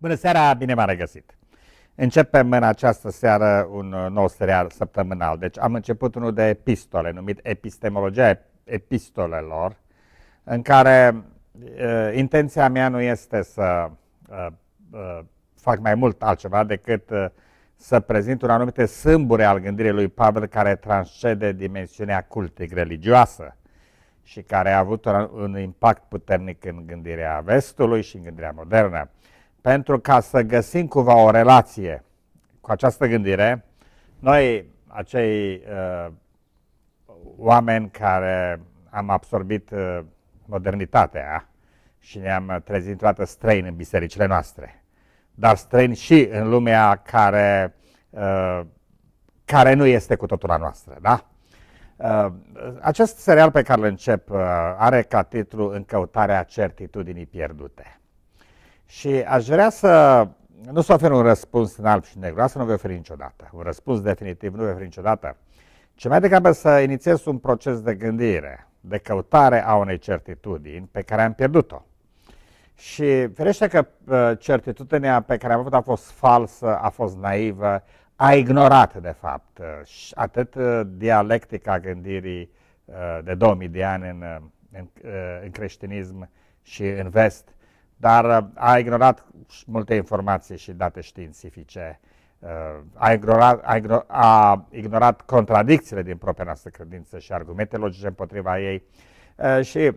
Bună seara, bine m am regăsit! Începem în această seară un uh, nou serial săptămânal. Deci am început unul de epistole, numit Epistemologia epistolelor, în care uh, intenția mea nu este să uh, uh, fac mai mult altceva decât uh, să prezint un anumite sâmbure al gândirii lui Pavel care transcede dimensiunea cultic religioasă și care a avut un, un impact puternic în gândirea vestului și în gândirea modernă pentru ca să găsim cumva o relație cu această gândire, noi, acei uh, oameni care am absorbit uh, modernitatea și ne-am trezit într străini în bisericile noastre, dar străini și în lumea care, uh, care nu este cu totul la noastră, da? Uh, acest serial pe care îl încep uh, are ca titlu Încăutarea certitudinii pierdute. Și aș vrea să nu să ofer un răspuns în alb și negru, asta nu vei oferi niciodată. Un răspuns definitiv nu vei oferi niciodată. Ce mai degrabă să inițiez un proces de gândire, de căutare a unei certitudini pe care am pierdut-o. Și ferește că uh, certitudinea pe care am avut a fost falsă, a fost naivă, a ignorat, de fapt, uh, atât uh, dialectica gândirii de 2000 de ani în, în, în creștinism și în vest, dar uh, a ignorat multe informații și date științifice, uh, a ignorat, a, ignorat, a ignorat contradicțiile din propria noastră credință și argumente logice împotriva ei. Uh, și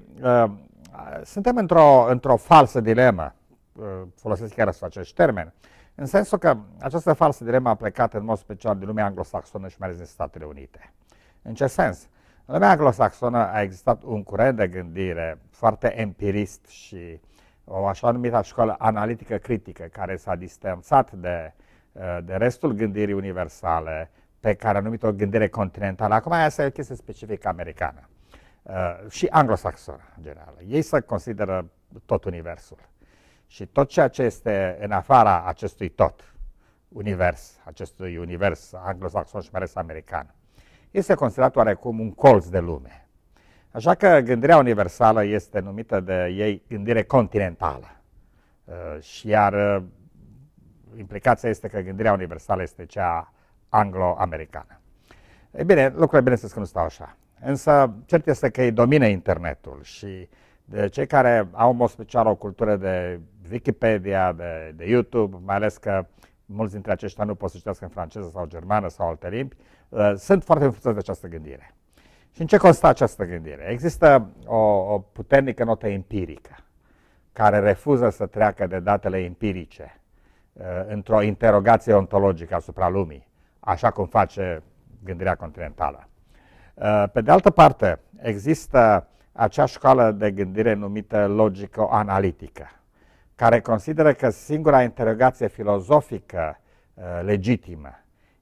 suntem într-o, într-o falsă dilemă, folosesc chiar să acest termen, în sensul că această falsă dilemă a plecat în mod special din lumea anglosaxonă și mai ales din Statele Unite. În ce sens? În lumea anglosaxonă a existat un curent de gândire foarte empirist și uh, o așa numită școală analitică critică, care s-a distanțat de, eh, de restul gândirii universale, pe care a numit-o gândire continentală. Acum asta e o chestie specifică americană eh, și anglosaxonă, în general. Ei se consideră tot universul. Și tot ceea ce este în afara acestui tot, univers, acestui univers anglosaxon și mai ales american, este considerat oarecum un colț de lume Așa că gândirea universală este numită de ei gândire continentală. Uh, și iar uh, implicația este că gândirea universală este cea anglo-americană. E bine, lucrurile să că nu stau așa. Însă cert este că ei domină internetul și de cei care au în mod special o cultură de Wikipedia, de, de YouTube, mai ales că mulți dintre aceștia nu pot să citească în franceză sau germană sau alte limbi, uh, sunt foarte influențați de această gândire. Și în ce constă această gândire? Există o, o puternică notă empirică care refuză să treacă de datele empirice uh, într-o interogație ontologică asupra lumii, așa cum face gândirea continentală. Uh, pe de altă parte, există acea școală de gândire numită logico-analitică, care consideră că singura interogație filozofică uh, legitimă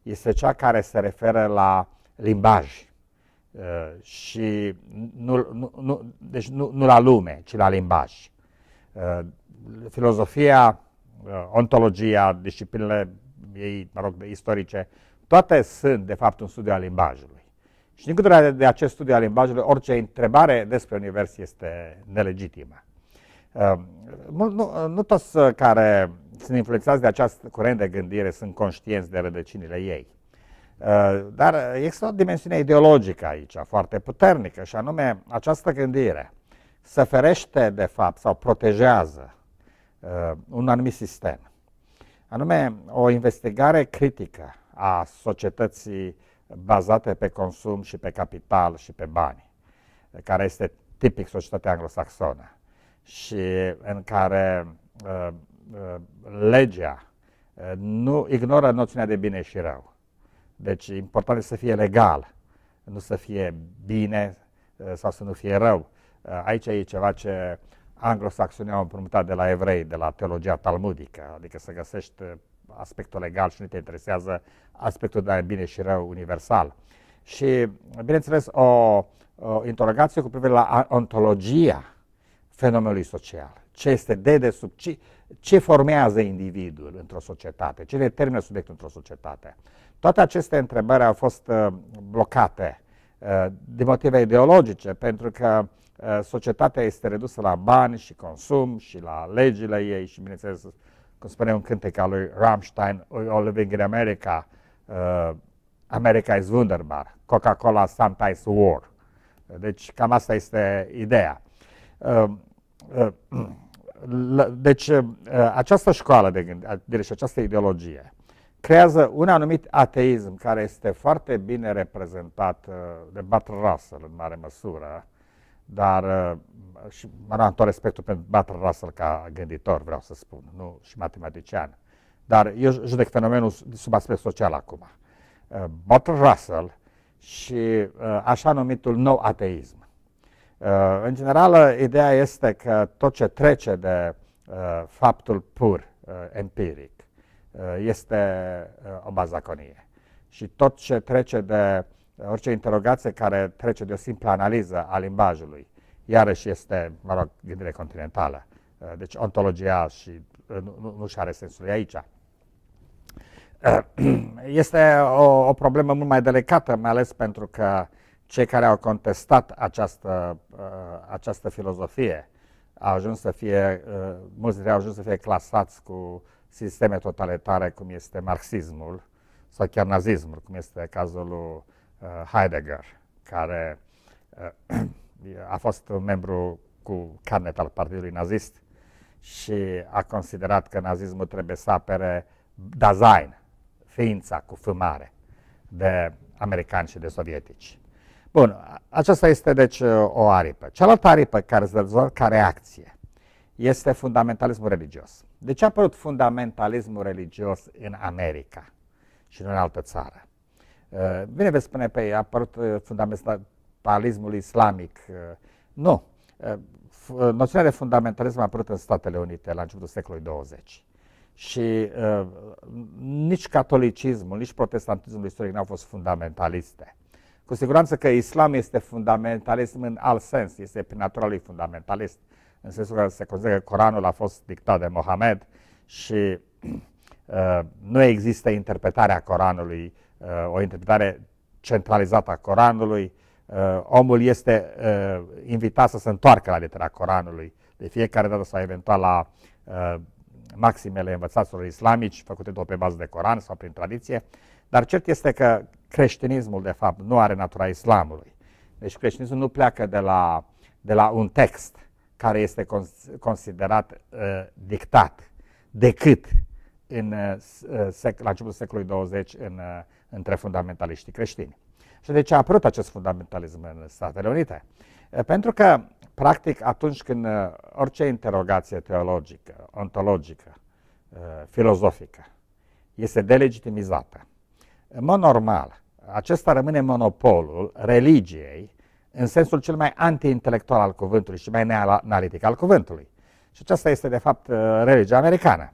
este cea care se referă la limbaj, Uh, și nu, nu, nu, deci nu, nu la lume, ci la limbaj. Uh, filozofia, uh, ontologia, disciplinele ei, mă rog, istorice, toate sunt, de fapt, un studiu al limbajului. Și din câte de acest studiu al limbajului, orice întrebare despre univers este nelegitimă. Nu, nu toți care sunt influențați de acest curent de gândire sunt conștienți de rădăcinile ei. Eh, dar există o dimensiune ideologică aici, foarte puternică, și anume această gândire să ferește, de fapt, sau protejează eh, un anumit sistem. Anume, o investigare critică a societății bazate pe consum și pe capital și pe bani, care este tipic societatea anglosaxonă și în care uh, uh, legea uh, nu ignoră noțiunea de bine și rău deci important este să fie legal, nu să fie bine uh, sau să nu fie rău. Uh, aici e ceva ce anglosaxonii au împrumutat de la evrei, de la teologia talmudică, adică să găsești uh, aspectul legal și nu te interesează aspectul de bine și rău universal. Și, bineînțeles, o, o interogație cu privire la ontologia fenomenului social. Ce este dedesubt, ce, ce formează individul într-o societate, ce determină subiectul într-o societate. Toate aceste întrebări au fost uh, blocate uh, din motive ideologice, pentru că uh, societatea este redusă la bani și consum și la legile ei și, bineînțeles, cum spune un cântec al lui Rammstein, We all living in America, uh, America is wunderbar, Coca-Cola sometimes war. Deci cam asta este ideea. Uh, uh, deci această școală de gândire și această ideologie creează un anumit ateism care este foarte bine reprezentat uh, de Bat Russell în mare măsură, dar uh, și rog, tot respectul pentru Bat Russell ca gânditor, vreau să spun, nu și matematician. Dar eu judec fenomenul sub aspect social acum. Uh, Bat Russell și așa numitul nou ateism. În general, ideea este că tot ce trece de faptul pur, empiric, Eh, este eh, o bazaconie. Și tot ce trece de eh, orice interogație care trece de o simplă analiză a limbajului, iarăși este, mă rog, gândire continentală. Deci ontologia și nu, nu și are sensul e aici. Este o, o problemă mult mai delicată, mai ales pentru că cei care au contestat această, această filozofie au ajuns să fie, mulți dintre ei au ajuns să fie clasați cu sisteme totalitare cum este marxismul sau chiar nazismul, cum este cazul lui uh, Heidegger, care uh, a fost un membru cu carnet al Partidului Nazist și a considerat că nazismul trebuie să apere design, ființa cu fumare, de americani și de sovietici. Bun, aceasta este deci o aripă. Cealaltă aripă care se dezvoltă ca reacție este fundamentalismul religios. De ce a apărut fundamentalismul religios în America și nu în altă țară? Uh, bine veți spune pe ei, a apărut uh, fundamentalismul islamic. Uh, nu. Noțiunea de fundamentalism a apărut în Statele Unite la începutul secolului 20. Și uh, nici catolicismul, nici protestantismul istoric n-au fost fundamentaliste. Cu siguranță că islam este fundamentalism în alt sens, este prin natura lui fundamentalist. Uh, în sensul că se consideră că Coranul a fost dictat de Mohamed și uh, nu există interpretarea Coranului, uh, o interpretare centralizată a Coranului. Uh, omul este uh, invitat să se întoarcă la litera Coranului de fiecare dată sau eventual la uh, maximele învățaților islamici, făcute tot pe bază de Coran sau prin tradiție, dar cert este că creștinismul, de fapt, nu are natura islamului. Deci creștinismul nu pleacă de la, de la un text, care este considerat uh, dictat decât în, uh, uh sec, la începutul secolului 20 în, uh, între fundamentaliștii creștini. Și de ce a apărut acest fundamentalism în Statele Unite? Uh, pentru că, practic, atunci când uh, orice interogație teologică, ontologică, filozofică este delegitimizată, în mod normal, acesta rămâne monopolul religiei în sensul cel mai anti-intelectual al cuvântului și mai neanalitic al cuvântului. Și aceasta este, de fapt, uh, religia americană.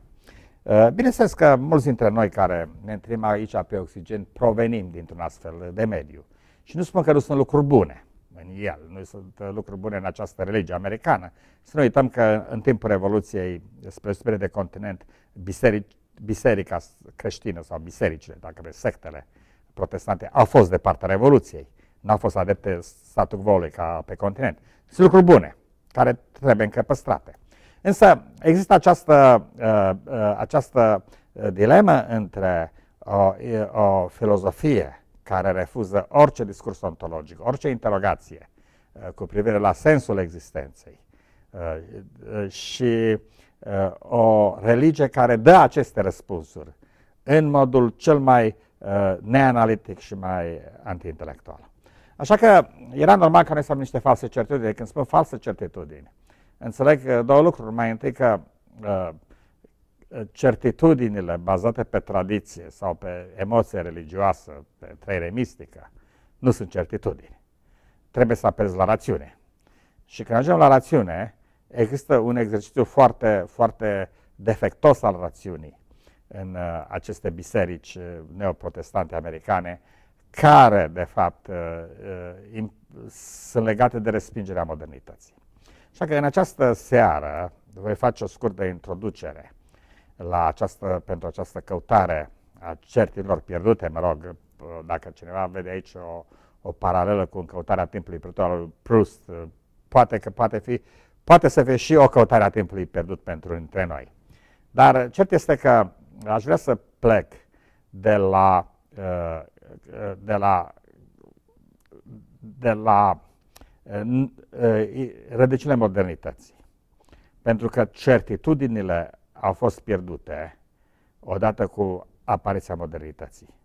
Uh, bineînțeles că mulți dintre noi care ne întâlnim aici pe oxigen provenim dintr-un astfel de mediu. Și nu spun că nu sunt lucruri bune în el, nu sunt uh, lucruri bune în această religie americană. Să nu uităm că în timpul Revoluției spre spre de continent, biseric, biserica creștină sau bisericile, dacă vreți, sectele protestante, au fost de partea Revoluției n-au fost adepte statul ca pe continent. Sunt lucruri bune, care trebuie încă păstrate. Însă există această, uh, uh, această uh, dilemă între o, o filozofie care refuză orice discurs ontologic, orice interogație cu privire la sensul existenței și o religie care dă aceste răspunsuri în modul cel mai neanalitic și mai antiintelectual. Așa că era normal ca noi să avem niște false certitudini. Când spun false certitudini, înțeleg uh, două lucruri. Mai întâi că uh, certitudinile bazate pe tradiție sau pe emoție religioasă, pe trăire mistică, nu sunt certitudini. Trebuie să apelezi la rațiune. Și când ajungem la rațiune, există un exercițiu foarte, foarte defectos al rațiunii în uh, aceste biserici neoprotestante americane, care, de fapt, uh, uh, sunt legate de respingerea modernității. Așa că în această seară voi face o scurtă introducere la această, pentru această căutare a certilor pierdute, mă rog, uh, dacă cineva vede aici o, o paralelă cu căutarea timpului pierdut al lui Proust, poate că poate fi, poate să fie și o căutare a timpului pierdut pentru între noi. Dar cert este că aș vrea să plec de la uh, de la, de la eh, eh, rădăcinile modernității. Pentru că certitudinile au fost pierdute odată cu apariția modernității.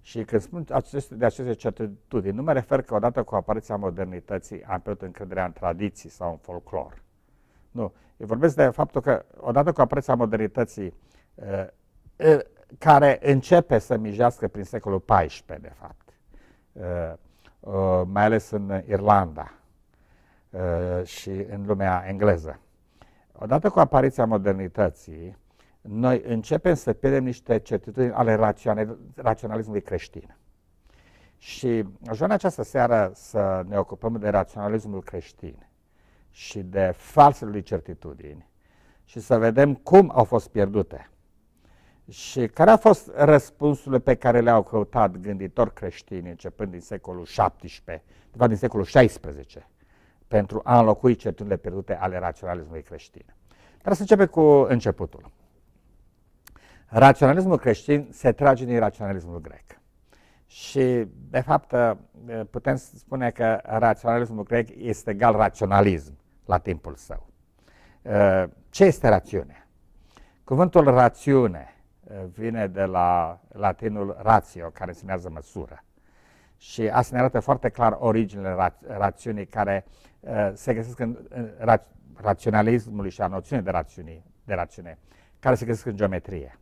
Și când spun aceste, de aceste certitudini, nu mă refer că odată cu apariția modernității am pierdut încrederea în tradiții sau în folclor. Nu. Eu vorbesc de faptul că odată cu apariția modernității, eh, care începe să mijească prin secolul XIV, de fapt, uh, uh, mai ales în Irlanda uh, și în lumea engleză. Odată cu apariția modernității, noi începem să pierdem niște certitudini ale raționalismului creștin. Și aș vrea în această seară să ne ocupăm de raționalismul creștin și de falsele certitudini și să vedem cum au fost pierdute. Și care a fost răspunsurile pe care le-au căutat gânditori creștini începând din secolul XVII, fapt din secolul XVI, pentru a înlocui certurile pierdute ale raționalismului creștin? Dar să începem cu începutul. Raționalismul creștin se trage din raționalismul grec. Și, de fapt, ă, putem spune că raționalismul grec este egal raționalism la timpul său. Ă, ce este rațiunea? Cuvântul rațiune Eh, vine de la latinul ratio, care însemnează măsură. Și asta ne arată foarte clar originile ra- rațiunii care uh, se găsesc în, în ra- raționalismului și a noțiunii de, rațiunii, de rațiune, care se găsesc în geometrie.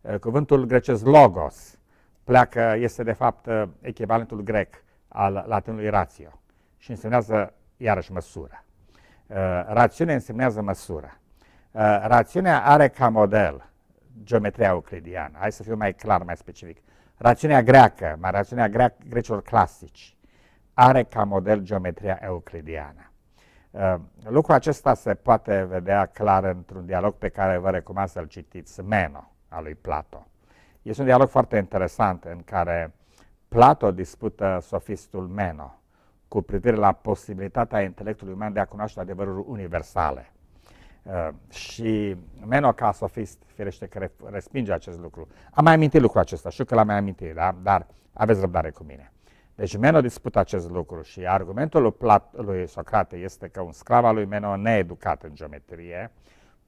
Uh, cuvântul grecesc logos pleacă, este de fapt uh, echivalentul grec al latinului ratio și însemnează iarăși măsură. Uh, rațiune însemnează măsură. Uh, rațiunea are ca model geometria euclidiană. Hai să fiu mai clar, mai specific. Rațiunea greacă, mai rațiunea greac, grecilor clasici, are ca model geometria euclidiană. Uh, lucrul acesta se poate vedea clar într-un dialog pe care vă recomand să-l citiți, Meno, a lui Plato. Este un dialog foarte interesant în care Plato dispută sofistul Meno cu privire la posibilitatea intelectului uman de a cunoaște adevăruri universale. Uh, și Meno ca sofist, firește că respinge acest lucru. Am mai amintit lucrul acesta, știu că l-am mai amintit, da? dar aveți răbdare cu mine. Deci Meno dispută acest lucru și argumentul lui, Plat, lui Socrate este că un sclav al lui Meno needucat în geometrie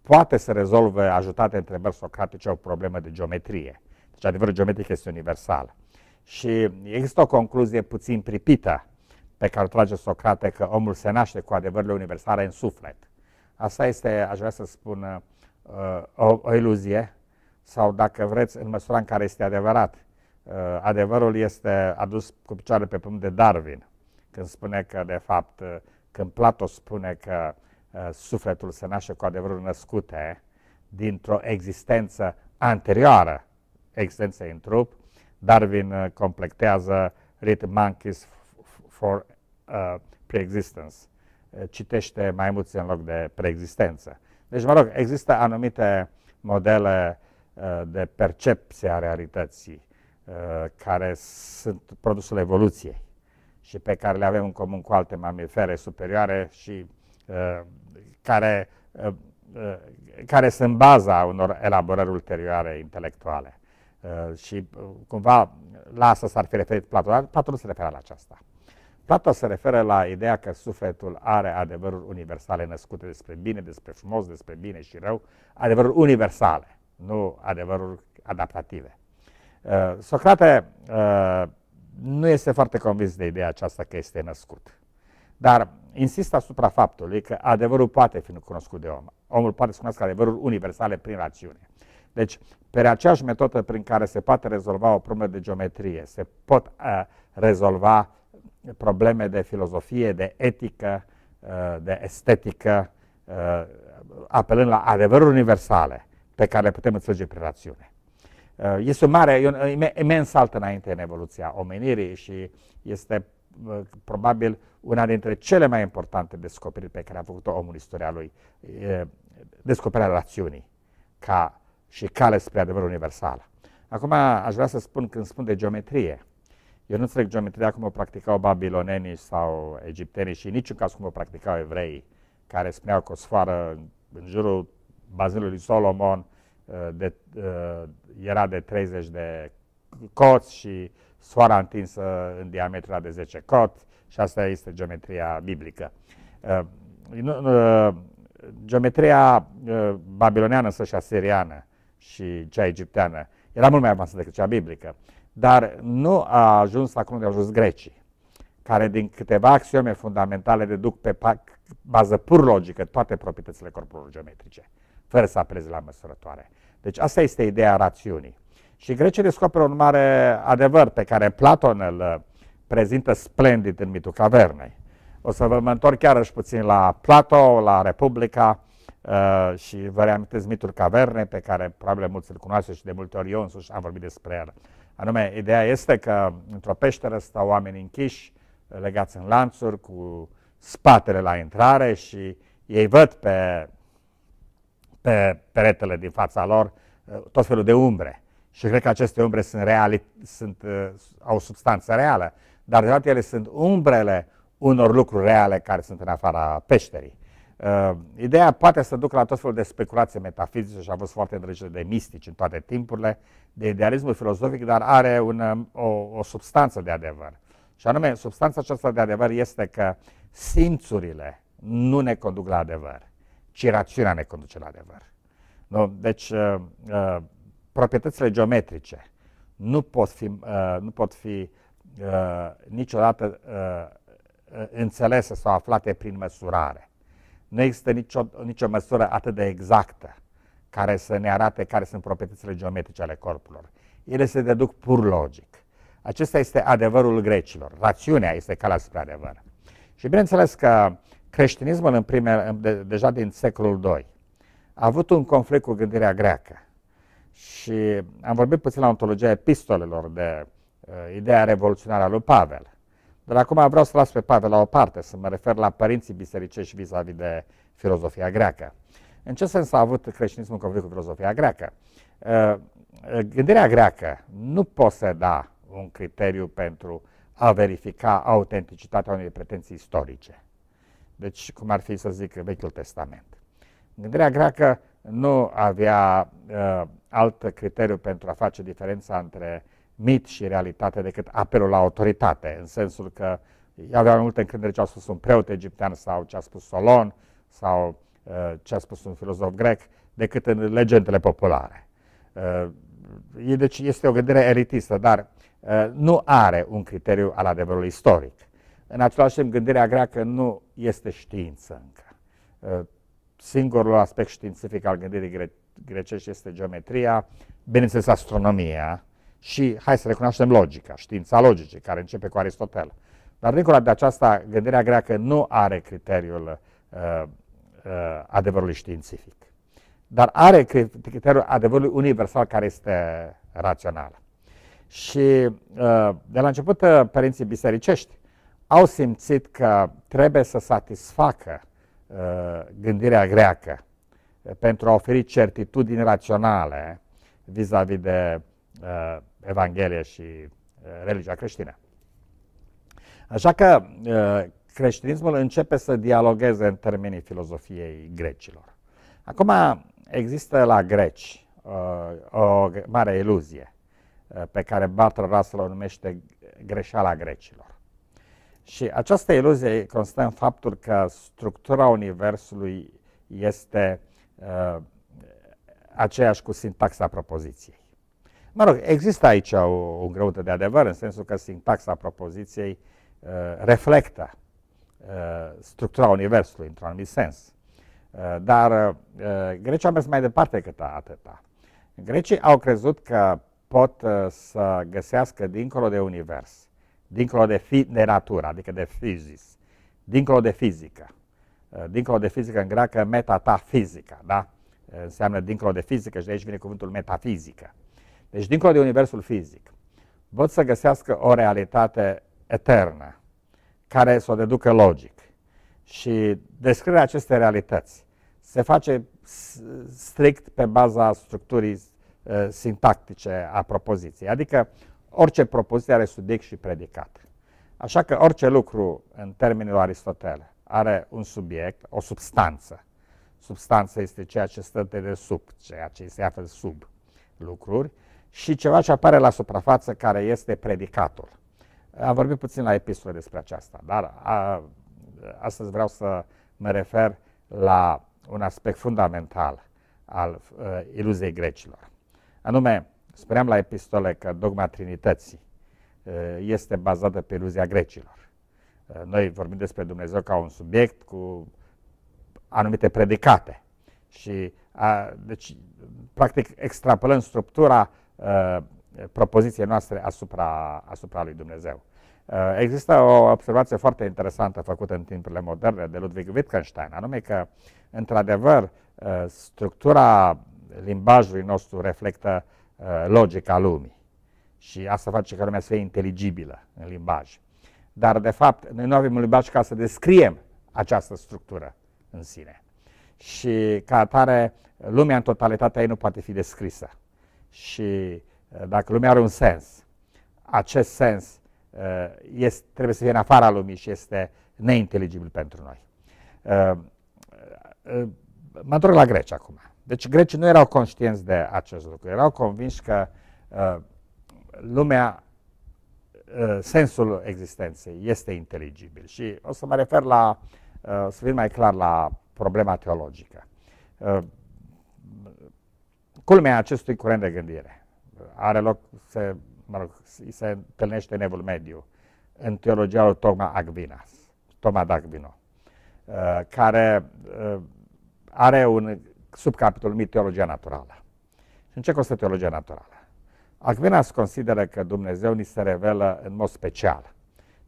poate să rezolve, ajutate întrebări socratice, o problemă de geometrie. Deci adevărul geometric este universal. Și există o concluzie puțin pripită pe care o trage Socrate că omul se naște cu adevărurile universale în suflet. Asta este, aș vrea să spun, uh, o, o iluzie sau, dacă vreți, în măsura în care este adevărat. Uh, adevărul este adus cu picioare pe pământ de Darwin, când spune că, de fapt, uh, când Plato spune că sufletul se naște cu adevărul născute dintr-o existență anterioară existenței în trup, Darwin completează Read Monkeys for uh, Preexistence citește mai mulți în loc de preexistență. Deci, mă rog, există anumite modele uh, de percepție a realității uh, care sunt produsul evoluției și pe care le avem în comun cu alte mamifere superioare și uh, care, care sunt baza unor elaborări ulterioare intelectuale. Și cumva la asta s-ar fi referit Platon, Platon nu se referă la aceasta. Plata se referă la ideea că sufletul are adevăruri universale născute despre bine, despre frumos, despre bine și rău, adevăruri universale, nu adevăruri adaptative. Uh, Socrate uh, nu este foarte convins de ideea aceasta că este născut. Dar insistă asupra faptului că adevărul poate fi cunoscut de om. Omul poate să cunoască adevărul universale prin rațiune. Deci, pe aceeași metodă prin care se poate rezolva o problemă de geometrie, se pot uh, rezolva probleme de filozofie, de etică, uh, de estetică, uh, apelând la adevăruri universale pe care le putem înțelege prin rațiune. Uh, este un mare, un imens salt înainte în evoluția omenirii și este probabil una dintre cele mai importante descoperiri pe care a făcut-o omul în istoria lui, descoperirea rațiunii ca și cale spre adevărul universal. Acum aș vrea să spun, când spun de geometrie, eu nu înțeleg geometria cum o practicau babilonenii sau egiptenii și niciun caz cum o practicau evreii, care spuneau că o sfoară în jurul bazinului Solomon uh, de, uh, era de 30 de coți și sfoara întinsă în diametra de 10 cot și asta este geometria biblică. Uh, geometria babiloneană însă și asiriană și cea egipteană era mult mai avansată decât cea biblică dar nu a ajuns acum au ajuns grecii, care din câteva axiome fundamentale deduc pe bază pur logică toate proprietățile corpurilor geometrice, fără să apeleze la măsurătoare. Deci asta este ideea rațiunii. Și grecii descoperă un mare adevăr pe care Platon îl uh, prezintă splendid în mitul cavernei. O să vă mă întorc chiar și puțin la Plato, la Republica uh, și vă reamintesc mitul cavernei pe care probabil mulți îl cunoaște și de multe ori eu însuși am vorbit despre el. Anume, ideea este că într-o peșteră stau oameni închiși, legați în lanțuri, cu spatele la intrare și ei văd pe, pe peretele din fața lor uh, tot felul de umbre. Și cred că aceste umbre sunt reali, sunt, uh, au substanță reală, dar de fapt ele sunt umbrele unor lucruri reale care sunt în afara peșterii. Uh, ideea poate să ducă la tot felul de speculații metafizice și a fost foarte îndrăgită de mistici în toate timpurile, de idealismul filozofic, dar are un, um, o, o substanță de adevăr. Și anume, substanța aceasta de adevăr este că simțurile nu ne conduc la adevăr, ci rațiunea ne conduce la adevăr. Nu? Deci, uh, uh, proprietățile geometrice nu pot fi, uh, nu pot fi uh, niciodată uh, uh înțelese sau aflate prin măsurare nu există nicio, nicio măsură atât de exactă care să ne arate care sunt proprietățile geometrice ale corpurilor. Ele se deduc pur logic. Acesta este adevărul grecilor. Rațiunea este calea spre adevăr. Și bineînțeles că creștinismul în prime, de, deja din secolul II a avut un conflict cu gândirea greacă. Și am vorbit puțin la ontologia epistolelor de uh, ideea revoluționară a lui Pavel. Dar acum vreau să las pe Pavel la o parte, să mă refer la părinții bisericești vis-a-vis -vis de filozofia greacă. În ce sens a avut creștinismul conflict cu filozofia greacă? Ă, ă, gândirea greacă nu poseda un criteriu pentru a verifica autenticitatea unei pretenții istorice. Deci, cum ar fi să zic, Vechiul Testament. Gândirea greacă nu avea uh, alt criteriu pentru a face diferența între mit și realitate decât apelul la autoritate, în sensul că ei aveau multă încredere ce a spus un preot egiptean sau ce a spus Solon sau uh, ce a spus un filozof grec, decât în legendele populare. Uh, e, deci este o gândire elitistă, dar uh, nu are un criteriu al adevărului istoric. În același timp, gândirea greacă nu este știință încă. Uh, singurul aspect științific al gândirii gre grecești este geometria, bineînțeles astronomia, și, hai să recunoaștem logica, știința logice, care începe cu Aristotel. Dar dincolo de aceasta, gândirea greacă nu are criteriul uh, uh, adevărului științific, dar are criteriul adevărului universal care este rațional. Și uh, de la început, uh, părinții bisericești au simțit că trebuie să satisfacă uh, gândirea greacă pentru a oferi certitudini raționale vis-a-vis -vis de uh, Evanghelie și uh, religia creștină. Așa că uh, creștinismul începe să dialogueze în termenii filozofiei grecilor. Acum există la greci uh, o mare iluzie uh, pe care Bartol Russell o numește greșeala grecilor. Și această iluzie constă în faptul că structura Universului este uh, aceeași cu sintaxa propoziției. Mă rog, există aici o, o greută de adevăr, în sensul că sintaxa propoziției uh, reflectă uh, structura Universului, într-un anumit sens. Uh, dar uh, grecii au mers mai departe decât atâta. Grecii au crezut că pot uh, să găsească dincolo de Univers, dincolo de, fi, de natură, adică de fizis, dincolo de fizică. Uh, dincolo de fizică în greacă, metatafizica, da? înseamnă dincolo de fizică și de aici vine cuvântul metafizică deci, dincolo de universul fizic, pot să găsească o realitate eternă, care să o deducă logic. Și descrierea acestei realități se face strict pe baza structurii uh, sintactice a propoziției, adică orice propoziție are subiect și predicat. Așa că orice lucru, în termenul lui Aristotele, are un subiect, o substanță. Substanța este ceea ce stă de sub, ceea ce se află sub lucruri și ceva ce apare la suprafață care este predicatul. Am vorbit puțin la epistole despre aceasta, dar a, astăzi vreau să mă refer la un aspect fundamental al uh, iluziei grecilor. Anume, spuneam la epistole că dogma Trinității uh, este bazată pe iluzia grecilor. Uh, noi vorbim despre Dumnezeu ca un subiect cu anumite predicate și a, deci, practic extrapolând structura uh, uh, propoziției noastre asupra, asupra lui Dumnezeu. Uh, există o observație foarte interesantă făcută în timpurile moderne de Ludwig Wittgenstein, anume că, într-adevăr, uh, structura limbajului nostru reflectă uh, logica lumii și asta face ca lumea să fie inteligibilă în limbaj. Dar, de fapt, noi nu avem un limbaj ca să descriem această structură în sine. Și, ca atare, lumea în totalitatea ei nu poate fi descrisă și uh, dacă lumea are un sens, acest sens uh, este, trebuie să fie în afara lumii și este neinteligibil pentru noi. Uh, mă întorc la greci acum. Deci grecii nu erau conștienți de acest lucru. Erau convinși că lumea, sensul existenței este inteligibil. Și o să mă refer la, să vin mai clar la problema teologică culmea acestui curent de gândire are loc, se, mă rog, se întâlnește în evul mediu în teologia lui Toma Aquinas, Toma uh, care uh, are un subcapitol numit Teologia Naturală. Și în ce constă teologia naturală? Aquinas consideră că Dumnezeu ni se revelă în mod special.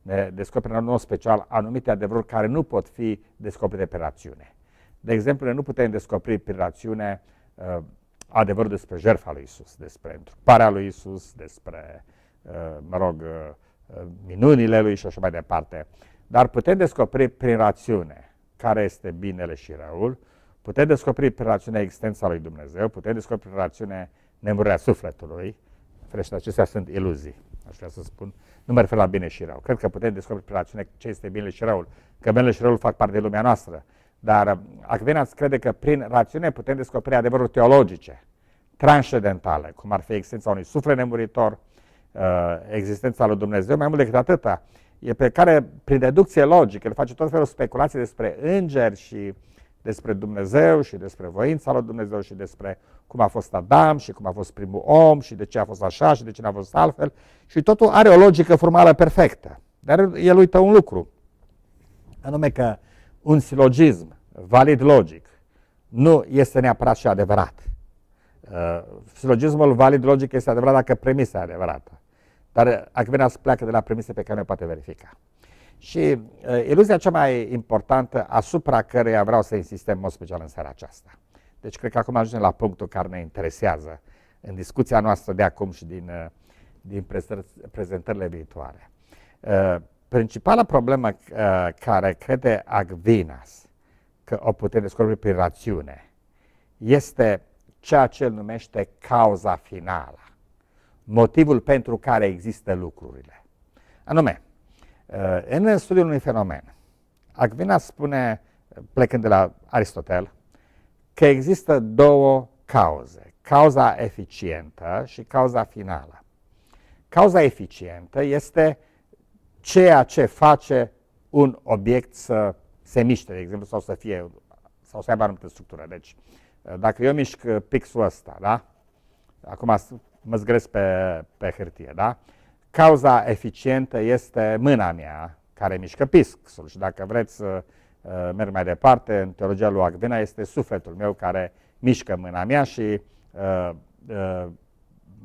Ne descoperă în mod special anumite adevăruri care nu pot fi descoperite pe rațiune. De exemplu, ne nu putem descoperi pe rațiune uh, adevărul despre jertfa lui Isus, despre întruparea lui Isus, despre, uh, mă rog, uh, uh, minunile lui și așa mai departe. Dar putem descoperi prin rațiune care este binele și răul, putem descoperi prin rațiune existența lui Dumnezeu, putem descoperi prin rațiune nemurirea sufletului, Ferește, acestea sunt iluzii, aș vrea să spun. Nu mă refer la bine și rău. Cred că putem descoperi prin rațiune ce este binele și răul, că binele și răul fac parte din lumea noastră dar uh, Aquinas crede că prin rațiune putem descoperi adevăruri teologice, transcendentale, cum ar fi existența unui suflet nemuritor, uh, existența lui Dumnezeu, mai mult decât atâta. E pe care, prin deducție logică, el face tot felul de speculații despre îngeri și despre Dumnezeu și despre voința lui Dumnezeu și despre cum a fost Adam și cum a fost primul om și de ce a fost așa și de ce n-a fost altfel. Și totul are o logică formală perfectă. Dar el uită un lucru, anume că uh, un silogism valid logic nu este neapărat și adevărat. Uh, silogismul valid logic este adevărat dacă premisa e adevărată. Dar uh, Aquinas pleacă de la premise pe care nu poate verifica. Și uh, iluzia cea mai importantă asupra căreia vreau să în mod special în seara aceasta. Deci cred că acum ajungem la punctul care ne interesează în discuția noastră de acum și din, uh, din prezentările viitoare. Uh, principala problemă uh, care crede Agvinas că o putem descoperi prin rațiune este ceea ce el numește cauza finală, motivul pentru care există lucrurile. Anume, uh, în studiul unui fenomen, Agvinas spune, plecând de la Aristotel, că există două cauze, cauza eficientă și cauza finală. Cauza eficientă este ceea ce face un obiect să se miște, de exemplu, sau să fie sau să aibă anumită structură. Deci, uh, dacă eu mișc uh, pixul ăsta, da? Acum mă zgresc pe, pe hârtie, da? Cauza eficientă este mâna mea care mișcă pixul și dacă vreți uh, merg mai departe, în teologia lui Agvina este sufletul meu care mișcă mâna mea și uh, uh,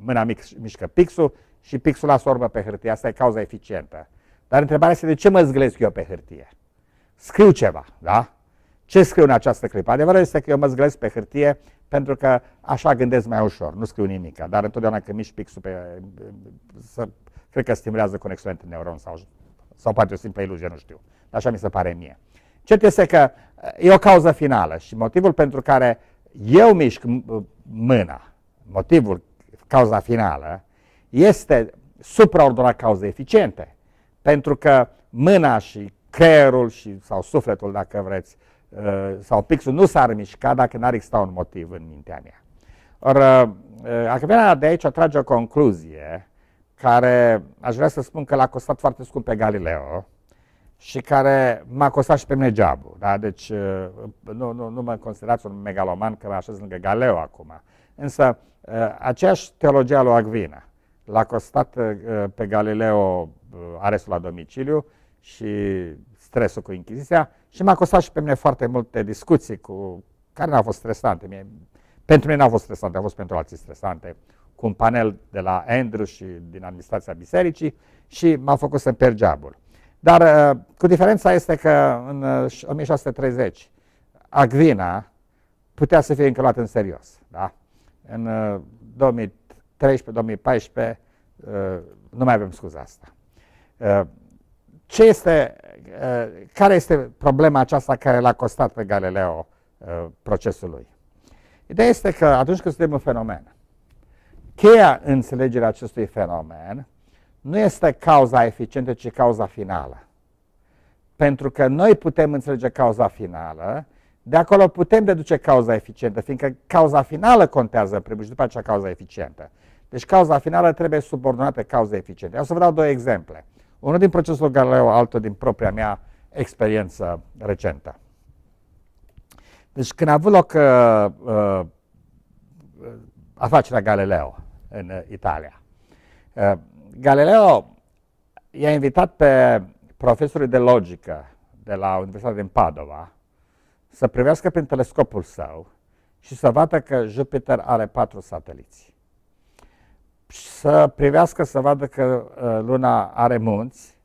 mâna mișcă pixul și pixul absorbă pe hârtie. Asta e cauza eficientă. Dar întrebarea este de ce mă zglesc eu pe hârtie? Scriu ceva, da? Ce scriu în această clipă? Adevărul este că eu mă zglesc pe hârtie pentru că așa gândesc mai ușor, nu scriu nimic, dar întotdeauna când mișc pixul pe, să, cred că stimulează conexiunea între neuron sau, sau poate o simplă iluzie, nu știu. Așa mi se pare mie. Cert este că e o cauză finală și motivul pentru care eu mișc mâna, motivul, cauza finală, este supraordonat cauze eficiente. Pentru că mâna și creierul și, sau sufletul, dacă vreți, uh, sau pixul nu s-ar mișca dacă n-ar exista un motiv în mintea mea. Or, uh, Acapeana de aici atrage o concluzie care aș vrea să spun că l-a costat foarte scump pe Galileo și care m-a costat și pe mine geabul. Da? Deci uh, nu, nu, nu mă considerați un megaloman că mă așez lângă Galileo acum. Însă aceeași teologie a lui Agvina l-a costat pe Galileo Uh, arestul la domiciliu și stresul cu Inchiziția și m-a costat și pe mine foarte multe discuții cu care n-au fost stresante. Mie, pentru mine n-au fost stresante, au fost pentru alții stresante. Cu un panel de la Andrew și din administrația bisericii și m-a făcut să-mi pierd geabul. Dar uh, cu diferența este că în 1630 uh, Agvina putea să fie încălat în serios. Da? În 2013-2014 nu mai avem scuza asta. Uh, ce este, uh, care este problema aceasta care l-a costat pe Galileo uh, procesul lui? Ideea este că atunci când studiem un fenomen, cheia înțelegerea acestui fenomen nu este cauza eficientă, ci cauza finală. Pentru că noi putem înțelege cauza finală, de acolo putem deduce cauza eficientă, fiindcă cauza finală contează primul și după aceea cauza eficientă. Deci cauza finală trebuie subordonată cauzei eficiente. O să vă dau două exemple. Unul din procesul Galileo, altul din propria mea experiență recentă. Deci când a avut loc uh, uh, afacerea Galileo în uh, Italia, uh, Galileo i-a invitat pe profesorii de logică de la Universitatea din Padova să privească prin telescopul său și să vadă că Jupiter are patru sateliți să privească să vadă că ă, luna are munți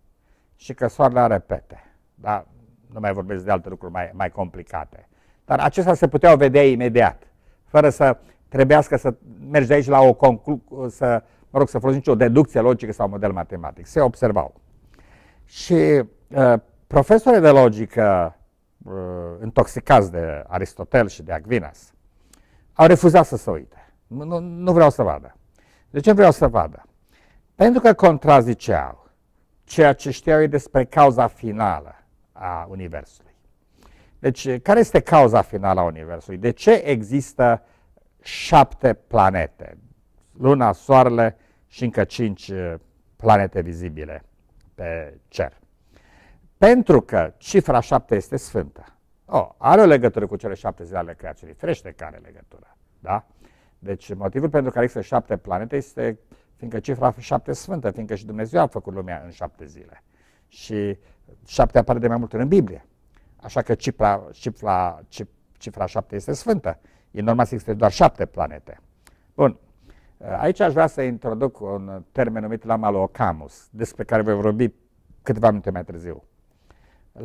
și că soarele are pete. Da? Nu mai vorbesc de alte lucruri mai, mai complicate. Dar acestea se puteau vedea imediat, fără să trebuiască să mergi de aici la o conclu- să, mă rog, să folosim nicio deducție logică sau model matematic. Se observau. Și uh, profesorii de logică uh, intoxicați de Aristotel și de Aquinas au refuzat să se uite. Nu, nu vreau să vadă. De ce vreau să vadă? Pentru că contraziceau ceea ce știau ei despre cauza finală a Universului. Deci, care este cauza finală a Universului? De ce există șapte planete? Luna, Soarele și încă cinci uh, planete vizibile pe cer. Pentru că cifra șapte este sfântă. Oh, are o legătură cu cele șapte zile ale creației. Frește care legătură. Da? Deci motivul pentru care există șapte planete este fiindcă cifra șapte sfântă, fiindcă și Dumnezeu a făcut lumea în șapte zile. Și șapte apare de mai multe ori în Biblie. Așa că cifra, cifra, cifra șapte este sfântă. E normal să existe doar șapte planete. Bun. Aici aș vrea să introduc un termen numit Locamus, despre care voi vorbi câteva minute mai târziu.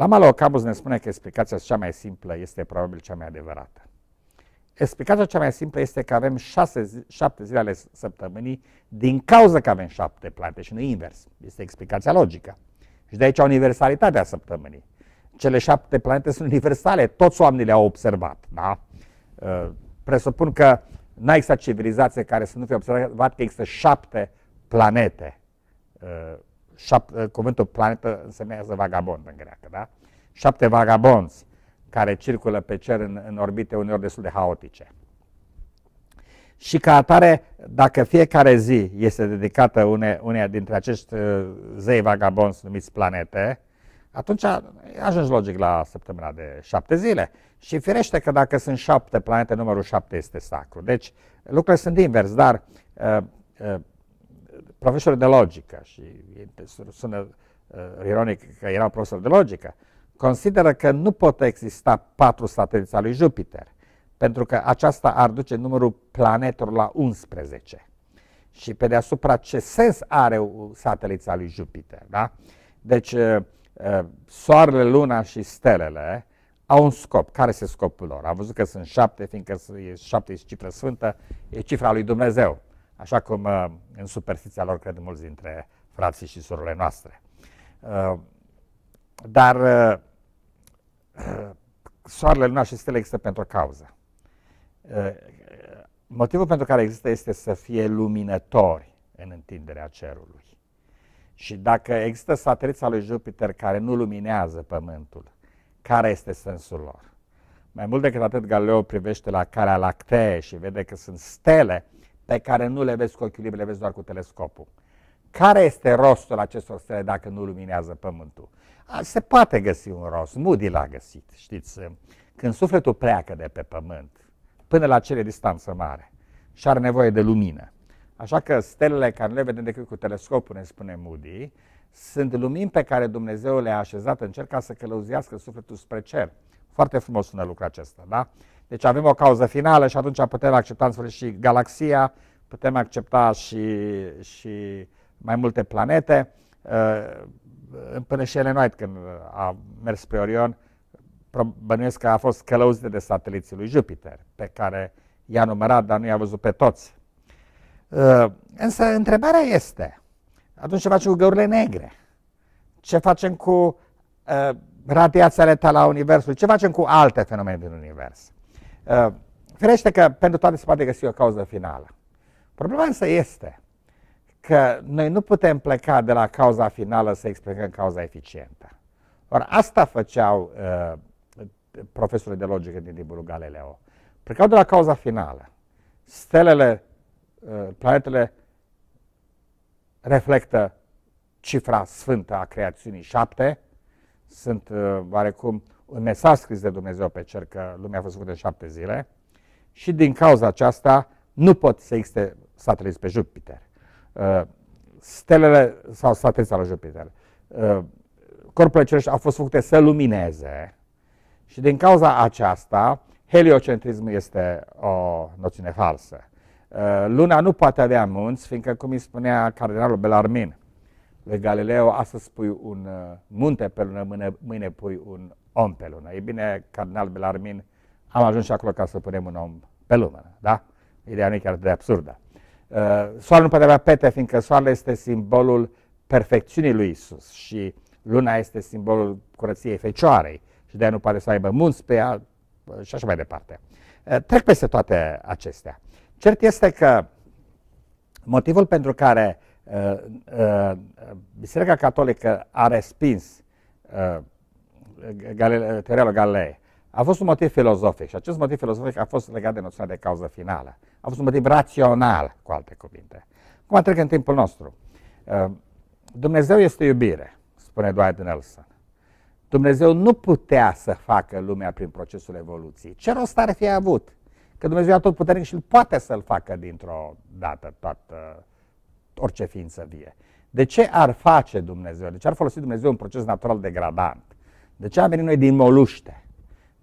Locamus ne spune că explicația cea mai simplă este probabil cea mai adevărată. Explicația cea mai simplă este că avem șase, zi, șapte zile ale săptămânii din cauza că avem șapte planete și nu invers. Este explicația logică. Și de aici universalitatea săptămânii. Cele șapte planete sunt universale, toți oamenii le-au observat. Da? Uh, presupun că n-a existat civilizație care să nu fie observat că există șapte planete. Uh, șapte, uh, cuvântul planetă însemnează vagabond în greacă, da? Șapte vagabonzi care circulă pe cer în, în orbite uneori destul de haotice. Și ca atare, dacă fiecare zi este dedicată une, uneia dintre acești uh, zei vagabonzi numiți planete, atunci ajungi logic la săptămâna de șapte zile. Și firește că dacă sunt șapte planete, numărul șapte este sacru. Deci lucrurile sunt invers, dar uh, uh, profesorul de logică, și sună uh, ironic că erau profesori de logică, uh, consideră că nu pot exista patru sateliți al lui Jupiter, pentru că aceasta ar duce numărul planetelor la 11. Și pe deasupra ce sens are satelița lui Jupiter, da? Deci, uh, uh, Soarele, Luna și stelele au un scop. Care este scopul lor? Am văzut că sunt șapte, fiindcă e șapte este cifră sfântă, e cifra lui Dumnezeu, așa cum uh, în superstiția lor cred mulți dintre frații și surorile noastre. Dar Soarele, Luna și stele există pentru o cauză. Uh, motivul pentru care există este să fie luminători în întinderea cerului. Și dacă există satelița lui Jupiter care nu luminează Pământul, care este sensul lor? Mai mult decât atât, Galileo privește la Calea Lactee și vede că sunt stele pe care nu le vezi cu ochiul liber, le vezi doar cu telescopul. Care este rostul acestor stele dacă nu luminează Pământul? Se poate găsi un rost, Moody l-a găsit, știți. Eh, când sufletul pleacă de pe Pământ, până la cele distanță mare, și are nevoie de lumină. Așa că stelele care le vedem decât cu telescopul, ne spune Moody, sunt lumini pe care Dumnezeu le-a așezat în cer ca să călăuzească sufletul spre cer. Foarte frumos sună lucrul acesta, da? Deci avem o cauză finală și atunci putem accepta în sfârșit și galaxia, putem accepta și, și mai multe planete. Uh, până și Ellen White, când uh, a mers pe Orion, bănuiesc că a fost călăuzită de sateliții lui Jupiter, pe care i-a numărat, dar nu i-a văzut pe toți. Uh, însă întrebarea este, atunci ce facem cu găurile negre? Ce facem cu uh, radiația ta la Universul? Ce facem cu alte fenomene din Univers? Uh, ferește că pentru toate se poate găsi o cauză finală. Problema însă este că noi nu putem pleca de la cauza finală să explicăm cauza eficientă. Or, asta făceau uh, profesorii de logică din timpul Galileo. Plecau de la cauza finală. Stelele, uh, planetele reflectă cifra sfântă a creațiunii șapte, sunt uh, oarecum un mesaj scris de Dumnezeu pe cer că lumea a fost făcută în șapte zile și din cauza aceasta nu pot să existe sateliți pe Jupiter. Uh, stelele sau satelița la Jupiter. Uh, corpurile cerești au fost făcute să lumineze și din cauza aceasta heliocentrism este o noțiune falsă. Uh, luna nu poate avea munți, fiindcă, cum îi spunea cardinalul Belarmin, lui Galileo, astăzi pui un uh, munte pe lună, mâine, mâine pui un om pe lună. E bine, cardinal Belarmin, am ajuns și acolo ca să punem un om pe lună, da? Ideea nu e chiar de absurdă. Uh, soarele nu poate avea pete, fiindcă soarele este simbolul perfecțiunii lui Isus și luna este simbolul curăției fecioarei și de nu poate să aibă munți pe ea uh, și așa mai departe. Uh, trec peste toate acestea. Cert este că motivul pentru care uh, uh, Biserica Catolică a respins uh, teoria lui Galilei a fost un motiv filozofic și acest motiv filozofic a fost legat de noțiunea de cauză finală. A fost un motiv rațional, cu alte cuvinte. Cum a trecut în timpul nostru? Uh, Dumnezeu este iubire, spune Dwight Nelson. Dumnezeu nu putea să facă lumea prin procesul evoluției. Ce rost ar fi avut? Că Dumnezeu e tot puternic și îl poate să-l facă dintr-o dată toată, orice ființă vie. De ce ar face Dumnezeu? De ce ar folosi Dumnezeu un proces natural degradant? De ce am venit noi din moluște?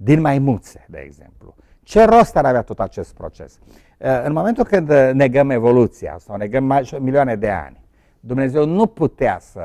din maimuțe, de exemplu. Ce rost ar avea tot acest proces? Eh, în momentul când eh, negăm evoluția sau negăm milioane de ani, Dumnezeu nu putea să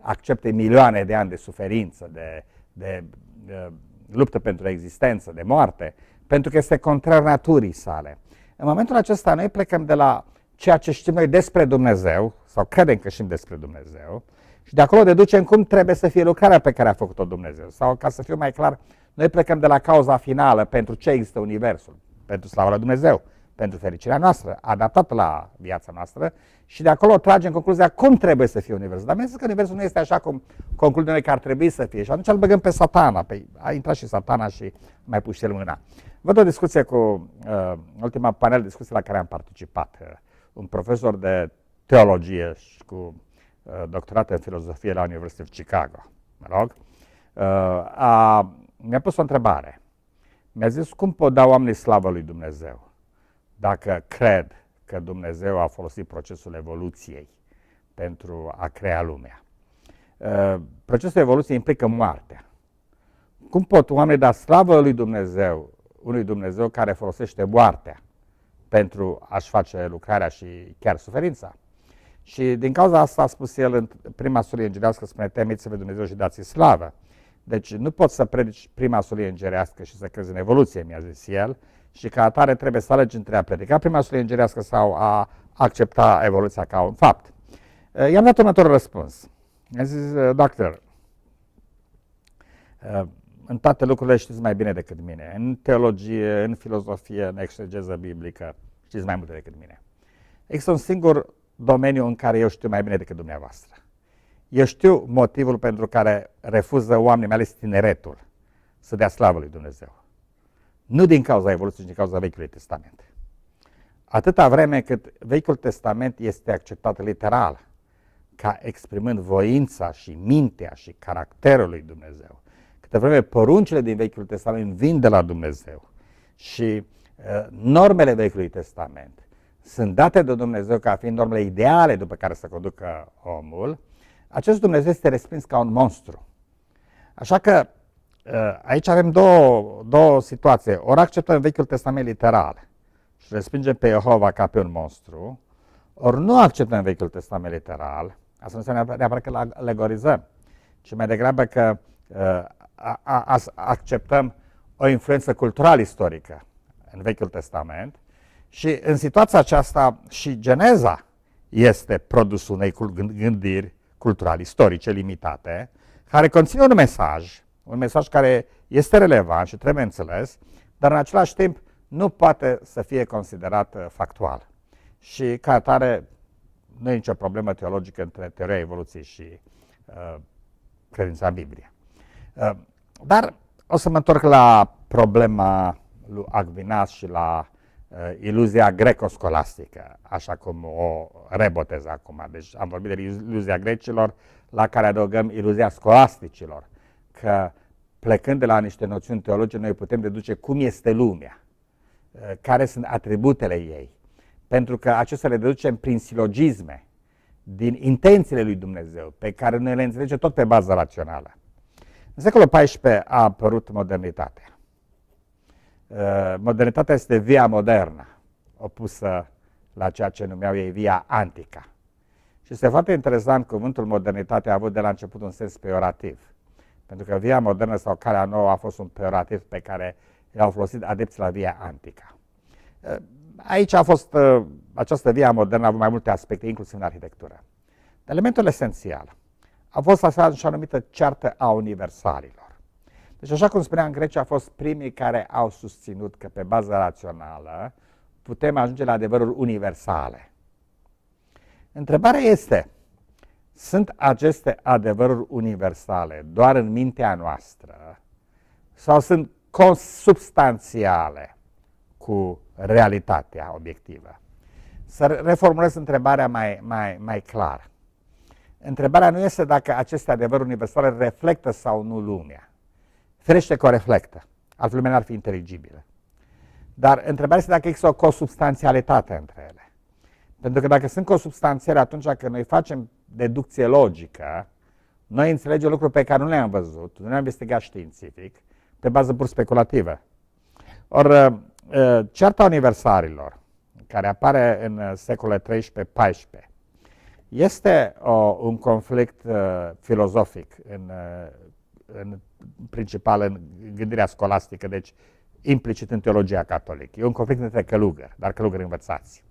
accepte milioane de ani de suferință, de, de, de luptă pentru existență, de moarte, pentru că este contrar naturii sale. În momentul acesta noi plecăm de la ceea ce știm noi despre Dumnezeu, sau credem că știm despre Dumnezeu, și de acolo deducem cum trebuie să fie lucrarea pe care a făcut-o Dumnezeu. Sau, ca să fiu mai clar, noi plecăm de la cauza finală pentru ce există Universul, pentru slava lui Dumnezeu, pentru fericirea noastră, adaptată la viața noastră și de acolo tragem concluzia cum trebuie să fie Universul. Dar mi că Universul nu este așa cum concludem noi că ar trebui să fie și atunci îl băgăm pe satana, pe, păi, a intrat și satana și mai pus și el mâna. Văd o discuție cu uh, ultima panel de discuție la care am participat, uh, un profesor de teologie și cu uh, doctorat în filozofie la Universitatea Chicago, mă rog, uh, a mi-a pus o întrebare. Mi-a zis, cum pot da oamenii slavă lui Dumnezeu? Dacă cred că Dumnezeu a folosit procesul evoluției pentru a crea lumea. Uh, procesul evoluției implică moartea. Cum pot oamenii da slavă lui Dumnezeu, unui Dumnezeu care folosește moartea pentru a-și face lucrarea și chiar suferința? Și din cauza asta a spus el în prima surie îngerească, spune, temiți-vă Dumnezeu și dați-i slavă. Deci nu poți să predici prima solie îngerească și să crezi în evoluție, mi-a zis el, și ca atare trebuie să alegi între a predica prima solie îngerească sau a accepta evoluția ca un fapt. I-am dat următorul răspuns. I-am zis, doctor, în toate lucrurile știți mai bine decât mine. În teologie, în filozofie, în exegeză biblică, știți mai multe decât mine. Există un singur domeniu în care eu știu mai bine decât dumneavoastră. Eu știu motivul pentru care refuză oamenii, mai ales tineretul, să dea slavă lui Dumnezeu. Nu din cauza evoluției, ci din cauza Vechiului Testament. Atâta vreme cât Vechiul Testament este acceptat literal, ca exprimând voința și mintea și caracterul lui Dumnezeu, câtă vreme poruncile din Vechiul Testament vin de la Dumnezeu și uh, normele Vechiului Testament sunt date de Dumnezeu ca fiind normele ideale după care să conducă omul, acest Dumnezeu este respins ca un monstru. Așa că ă, aici avem două, două situații. Ori acceptăm Vechiul Testament literal și respingem pe Jehova ca pe un monstru, ori nu acceptăm Vechiul Testament literal, asta nu înseamnă neapărat că îl alegorizăm, ci mai degrabă că ă, a, a, a, acceptăm o influență culturală istorică în Vechiul Testament și în situația aceasta și geneza este produsul unei gândiri cultural, istorice, limitate, care conține un mesaj, un mesaj care este relevant și trebuie înțeles, dar în același timp nu poate să fie considerat uh, factual. Și ca atare nu e nicio problemă teologică între teoria evoluției și uh, credința în Biblie. Uh, dar o să mă întorc la problema lui Agvinas și la Eh, iluzia greco-scolastică, așa cum o rebotez acum. Deci am vorbit de iluzia grecilor, la care adăugăm iluzia scolasticilor, că plecând de la niște noțiuni teologice, noi putem deduce cum este lumea, eh, care sunt atributele ei, pentru că acestea le deducem prin silogisme, din intențiile lui Dumnezeu, pe care noi le înțelegem tot pe bază rațională. În secolul XIV a apărut modernitatea. Eh, modernitatea este via modernă, opusă la ceea ce numeau ei via antica. Și este foarte interesant, cuvântul modernitate a avut de la început un sens peorativ. Pentru că via modernă sau calea nouă a fost un peorativ pe care l-au folosit adepți la via antica. Eh, aici a fost, eh, această via modernă a avut mai multe aspecte, inclusiv în arhitectură. Elementul esențial a fost așa, așa numită ceartă a universalilor. Deci, așa cum spuneam, Grecia a fost primii care au susținut că pe bază rațională putem ajunge la adevăruri universale. Întrebarea este, sunt aceste adevăruri universale doar în mintea noastră sau sunt consubstanțiale cu realitatea obiectivă? Să reformulez întrebarea mai, mai, mai clar. Întrebarea nu este dacă aceste adevăruri universale reflectă sau nu lumea Ferește că o reflectă, altfel lumea n-ar fi inteligibilă. Dar întrebarea este dacă există o consubstanțialitate între ele. Pentru că dacă sunt consubstanțiale, atunci când noi facem deducție logică, noi înțelegem lucruri pe care nu le-am văzut, nu le-am investigat științific, pe bază pur speculativă. Or, uh, uh, certa universarilor, care apare în uh, secolele 13-14, este o, un conflict uh, filozofic în, uh, în principal în gândirea scolastică, deci implicit în teologia catolică. E un conflict între călugări, dar călugări învățați.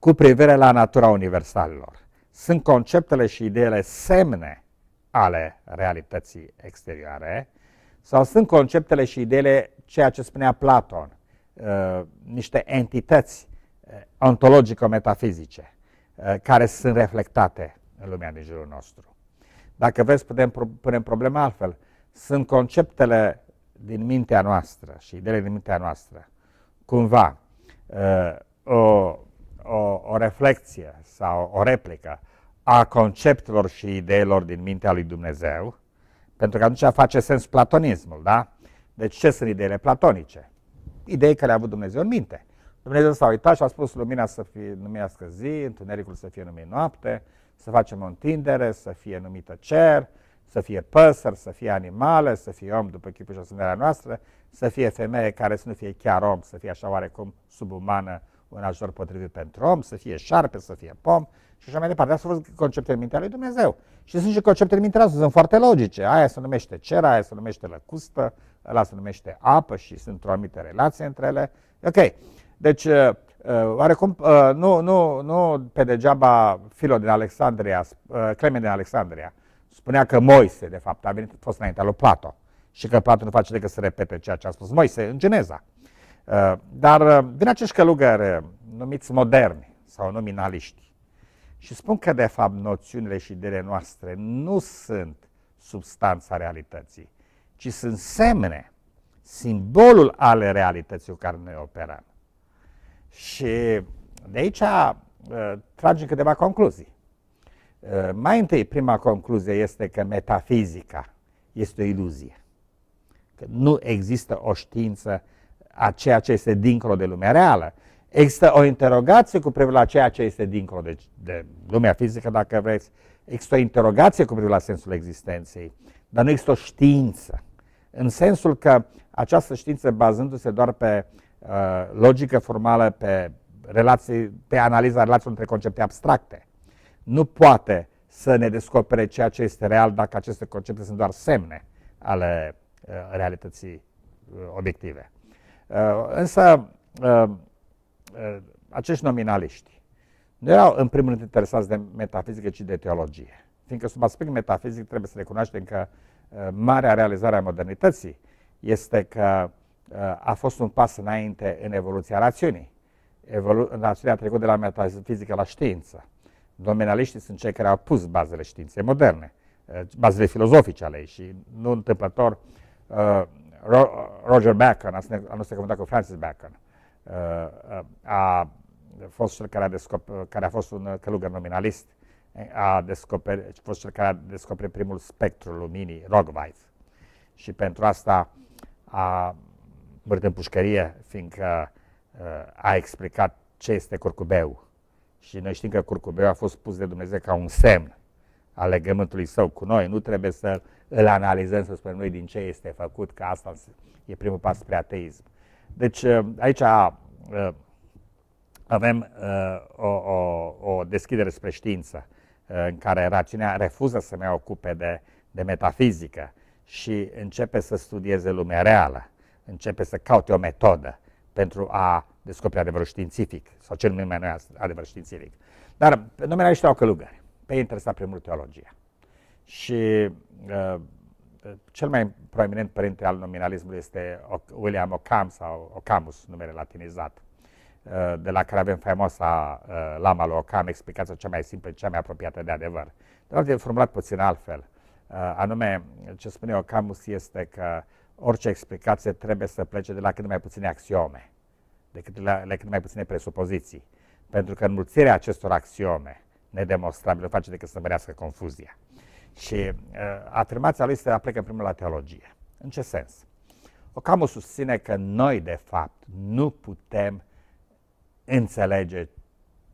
Cu privire la natura universalilor, sunt conceptele și ideile semne ale realității exterioare sau sunt conceptele și ideile ceea ce spunea Platon, uh, niște entități uh, ontologico-metafizice uh, care sunt reflectate în lumea din jurul nostru. Dacă vreți, putem, punem problema altfel. Sunt conceptele din mintea noastră și ideile din mintea noastră, cumva, uh, o, o, o reflexie sau o replică a conceptelor și ideilor din mintea lui Dumnezeu, pentru că atunci face sens platonismul, da? Deci ce sunt ideile platonice? Idei care le-a avut Dumnezeu în minte. Dumnezeu s-a uitat și a spus lumina să fie numească zi, întunericul să fie numit noapte, să facem o întindere, să fie numită cer, să fie păsări, să fie animale, să fie om după chipul și asemenea noastră, să fie femeie care să nu fie chiar om, să fie așa oarecum subumană, un ajutor potrivit pentru om, să fie șarpe, să fie pom și așa mai departe. Asta au fost concepte în mintea lui Dumnezeu. Și sunt și concepte în mintea noastră, sunt foarte logice. Aia se numește cer, aia se numește lăcustă, ăla se numește apă și sunt o anumită relație între ele. Ok, deci Uh, oarecum, uh, nu, nu, nu pe degeaba Filo din Alexandria, uh, clemen din Alexandria, spunea că Moise, de fapt, a venit, a fost înaintea lui Plato și că Plato nu face decât să repete ceea ce a spus Moise în Geneza. Dar din acești călugări numiți moderni sau nominaliști și spun că, de fapt, noțiunile și ideile noastre nu sunt substanța realității, ci sunt semne, simbolul ale realității cu care noi operăm. Și de aici uh, tragem câteva concluzii. Uh, mai întâi, prima concluzie este că metafizica este o iluzie. Că nu există o știință a ceea ce este dincolo de lumea reală. Există o interogație cu privire la ceea ce este dincolo de, de lumea fizică, dacă vreți. Există o interogație cu privire la sensul existenței, dar nu există o știință. În sensul că această știință, bazându-se doar pe uh, Uh, logică formală, pe, relații, pe analiza relațiilor între concepte abstracte. Nu poate să ne descopere ceea ce este real dacă aceste concepte sunt doar semne ale uh, realității uh, obiective. Însă, acești nominaliști nu erau în primul rând interesați de metafizică, ci de teologie. Fiindcă sub aspect metafizic trebuie să recunoaștem că marea realizare a modernității este că a fost un pas înainte în evoluția rațiunii. Evolu- rațiunea a trecut de la metafizică la știință. Nominaliștii sunt cei care au pus bazele științei moderne, eh, bazele filozofice ale ei și nu întâmplător eh, Roger Bacon, a se comunicat cu Francis Bacon, eh, a fost cel care a, descoper, care a fost un călugăr nominalist, a descoperit, fost cel care a descoperit primul spectru luminii, Rogweiss. Și pentru asta a mărtă în pușcărie, fiindcă uh, a explicat ce este curcubeu. Și noi știm că curcubeu a fost pus de Dumnezeu ca un semn al legământului său cu noi. Nu trebuie să îl analizăm, să spunem noi din ce este făcut, că asta e primul pas spre ateism. Deci uh, aici uh, avem o, o, o deschidere spre știință în care rațiunea refuză să mai ocupe de, de metafizică și începe să studieze lumea reală începe să caute o metodă pentru a descoperi adevărul științific, sau ce numim mai noi adevărul științific. Dar nominaliștii au călugări. Pe ei interesa prea mult teologia. Și uh, cel mai proeminent părinte al nominalismului este William Ockham sau Ocamus, numele latinizat, uh, de la care avem faimoasa uh, lama lui Ocam, explicația cea mai simplă, cea mai apropiată de adevăr. De fapt, e formulat puțin altfel. Uh, anume, ce spune Ocamus este că uh, orice explicație trebuie să plece de la cât mai puține axiome, de cât la, la cât mai puține presupoziții, pentru că înmulțirea acestor axiome nedemonstrabile face decât să mărească confuzia. Și uh, afirmația lui se aplică în primul la teologie. În ce sens? Ocamu susține că noi, de fapt, nu putem înțelege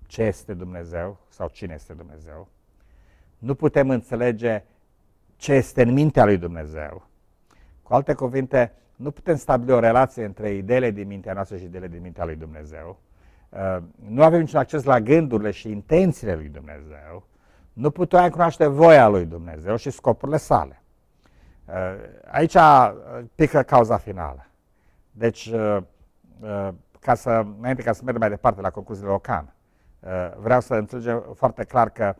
ce este Dumnezeu sau cine este Dumnezeu. Nu putem înțelege ce este în mintea lui Dumnezeu cu alte cuvinte, nu putem stabili o relație între ideile din mintea noastră și ideile din mintea lui Dumnezeu. Uh, nu avem niciun acces la gândurile și intențiile lui Dumnezeu. Nu putem cunoaște voia lui Dumnezeu și scopurile sale. Uh, aici uh, pică cauza finală. Deci, ca să, înainte ca să merg mai departe la concluziile Ocan, vreau să înțelegem foarte clar că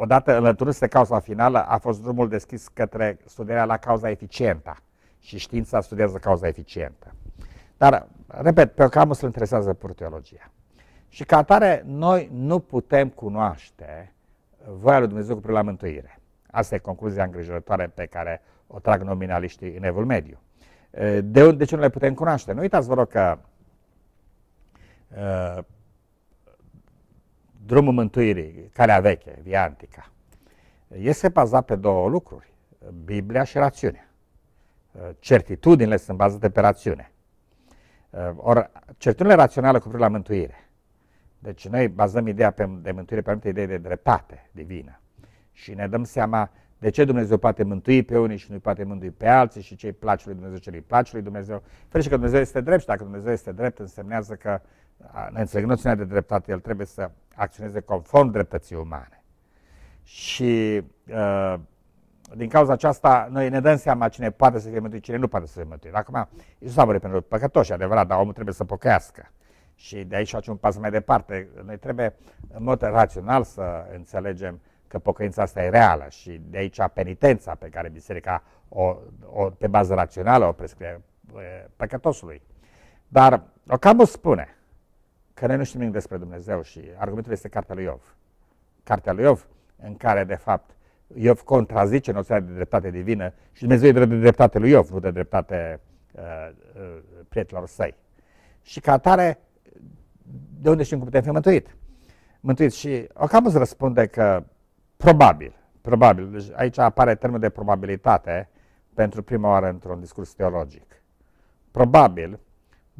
odată înlăturându-se cauza finală, a fost drumul deschis către studierea la cauza eficientă și știința studiază cauza eficientă. Dar, repet, pe Ocamus îl interesează pur teologia. Și ca atare, noi nu putem cunoaște voia lui Dumnezeu cu la mântuire. Asta e concluzia îngrijorătoare pe care o trag nominaliștii în Evul Mediu. De, de ce nu le putem cunoaște? Nu uitați, vă rog, că uh, drumul mântuirii, calea veche, via antica, este bazat pe două lucruri, Biblia și rațiunea. Certitudinile sunt bazate pe rațiune. Or, certitudinile raționale cu la mântuire. Deci noi bazăm ideea pe, de mântuire pe anumite idei de dreptate divină. Și ne dăm seama de ce Dumnezeu poate mântui pe unii și nu poate mântui pe alții și ce îi place lui Dumnezeu, ce îi place lui Dumnezeu. și că Dumnezeu este drept și dacă Dumnezeu este drept însemnează că înțeleg nu ține de dreptate, el trebuie să acționeze conform dreptății umane. Și ă, din cauza aceasta, noi ne dăm seama cine poate să fie mântuit, cine nu poate să fie mântuit. Acum, Iisus a vorbit pentru păcătoși, adevărat, dar omul trebuie să pocăiască. Și de aici facem un pas mai departe. Noi trebuie, în mod rațional, să înțelegem că pocăința asta e reală și de aici penitența pe care biserica o, o pe bază rațională o prescrie ă, păcătosului. Dar Ocamus spune, că noi nu știm nimic despre Dumnezeu și argumentul este cartea lui Iov. Cartea lui Iov, în care, de fapt, Iov contrazice noțiunea de dreptate divină și Dumnezeu e de dreptate lui Iov, nu de dreptate uh, uh, prietenilor săi. Și ca atare, de unde știm cum putem fi mântuit? Mântuit și Ocamus răspunde că probabil, probabil, deci aici apare termenul de probabilitate pentru prima oară într-un discurs teologic. Probabil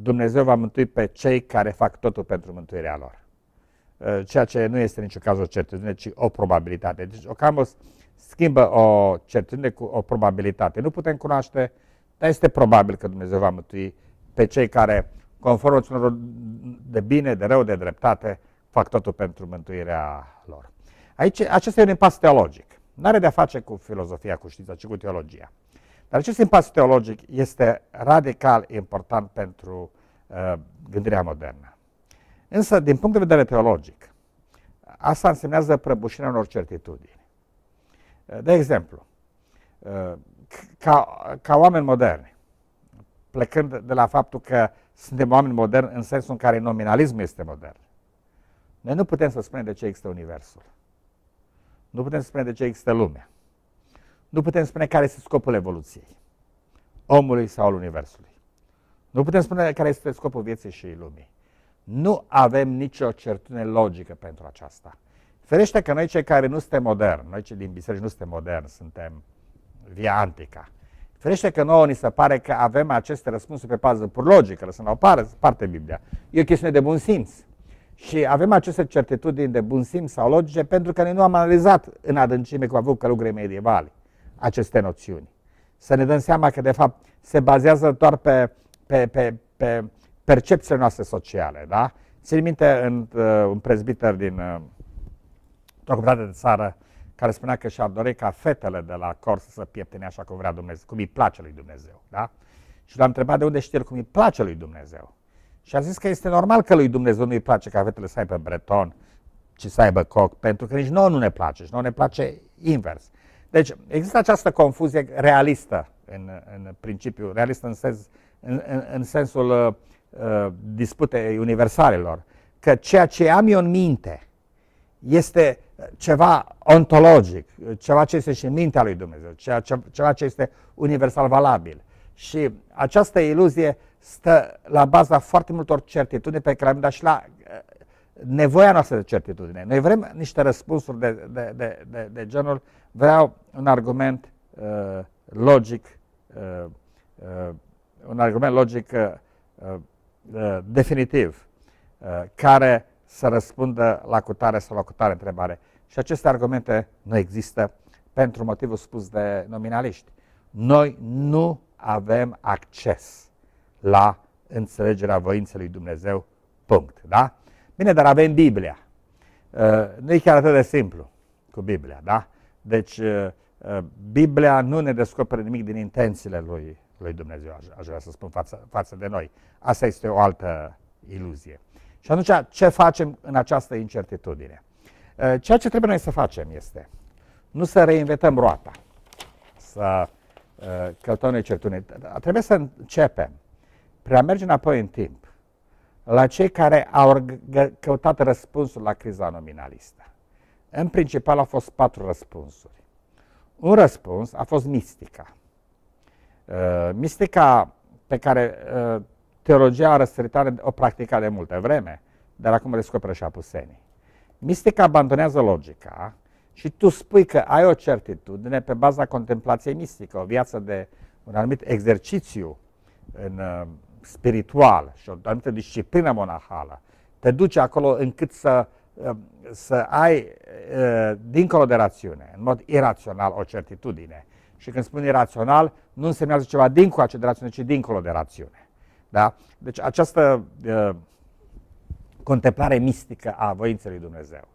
Dumnezeu va mântui pe cei care fac totul pentru mântuirea lor. Uh, ceea ce nu este niciun caz o certitudine, ci o probabilitate. Deci Ocamos schimbă o certitudine cu o probabilitate. Nu putem cunoaște, dar este probabil că Dumnezeu va mântui pe cei care, conform celor de bine, de rău, de dreptate, fac totul pentru mântuirea lor. Aici, acesta e un impas teologic. Nu are de-a face cu filozofia, cu știința, ci cu teologia. Dar acest impas teologic este radical important pentru uh, gândirea modernă. Însă, din punct de vedere teologic, asta însemnează prăbușirea unor certitudini. Uh, de exemplu, uh, ca, ca oameni moderni, plecând de la faptul că suntem oameni moderni în sensul în care nominalismul este modern, noi nu putem să spunem de ce există Universul. Nu putem să spunem de ce există lumea nu putem spune care este scopul evoluției, omului sau al Universului. Nu putem spune care este scopul vieții și lumii. Nu avem nicio certune logică pentru aceasta. Ferește că noi cei care nu suntem moderni, noi cei din biserici nu suntem moderni, suntem via antica. Ferește că nouă ni se pare că avem aceste răspunsuri pe bază pur logică, lăsând la o parte, parte Biblia. E o chestiune de bun simț. Și avem aceste certitudini de bun simț sau logice pentru că noi nu am analizat în adâncime cum a avut călugării medievale aceste noțiuni. Să ne dăm seama că, de fapt, se bazează doar pe, pe, pe, pe percepțiile noastre sociale. Da? Țin minte în, uh, un prezbiter din uh, o comunitate de țară care spunea că și-ar dori ca fetele de la cor să se pieptene așa cum vrea Dumnezeu, cum îi place lui Dumnezeu. Da? Și l-am întrebat de unde știe cum îi place lui Dumnezeu. Și a zis că este normal că lui Dumnezeu nu îi place ca fetele să aibă breton, ci să aibă coc, pentru că nici nouă nu ne place și nouă ne place invers. Deci există această confuzie realistă, în, în principiu, realistă în, sens, în, în, în sensul uh, uh, disputei universalelor, că ceea ce am eu în minte este ceva ontologic, ceva ce este și în mintea lui Dumnezeu, ceea ce, ceva ce este universal valabil. Și această iluzie stă la baza foarte multor certitudini pe care am dat și la nevoia noastră de certitudine. Noi vrem niște răspunsuri de, de, de, de, de genul, vreau un argument uh, logic, uh, uh, un argument logic uh, uh, definitiv, uh, care să răspundă la cutare sau la cutare întrebare. Și aceste argumente nu există pentru motivul spus de nominaliști. Noi nu avem acces la înțelegerea voinței lui Dumnezeu. Punct. Da? Bine, dar avem Biblia. Uh, nu e chiar atât de simplu cu Biblia, da? Deci, uh, uh, Biblia nu ne descoperă nimic din intențiile lui, lui Dumnezeu, aș, aș vrea să spun, față, față de noi. Asta este o altă iluzie. Și atunci, ce facem în această incertitudine? Ceea ce trebuie noi să facem este nu să reinventăm roata, să căutăm noi certune. Trebuie să începem prea merge înapoi în timp la cei care au căutat răspunsul la criza nominalistă. În principal au fost patru răspunsuri. Un răspuns a fost mistica. Uh, mistica pe care uh, teologia răsăritare o practica de multă vreme, dar acum descoperă și apusenii. Mistica abandonează logica și tu spui că ai o certitudine pe baza contemplației mistică, o viață de un anumit exercițiu în uh, spirituală și o anumită disciplină monahală te duce acolo încât să, um, să ai, uh, dincolo de rațiune, în mod irațional, o certitudine. Și când spun irațional, nu însemnează ceva dincolo de rațiune, ci dincolo de rațiune. Da? Deci această uh, contemplare mistică a voinței lui Dumnezeu.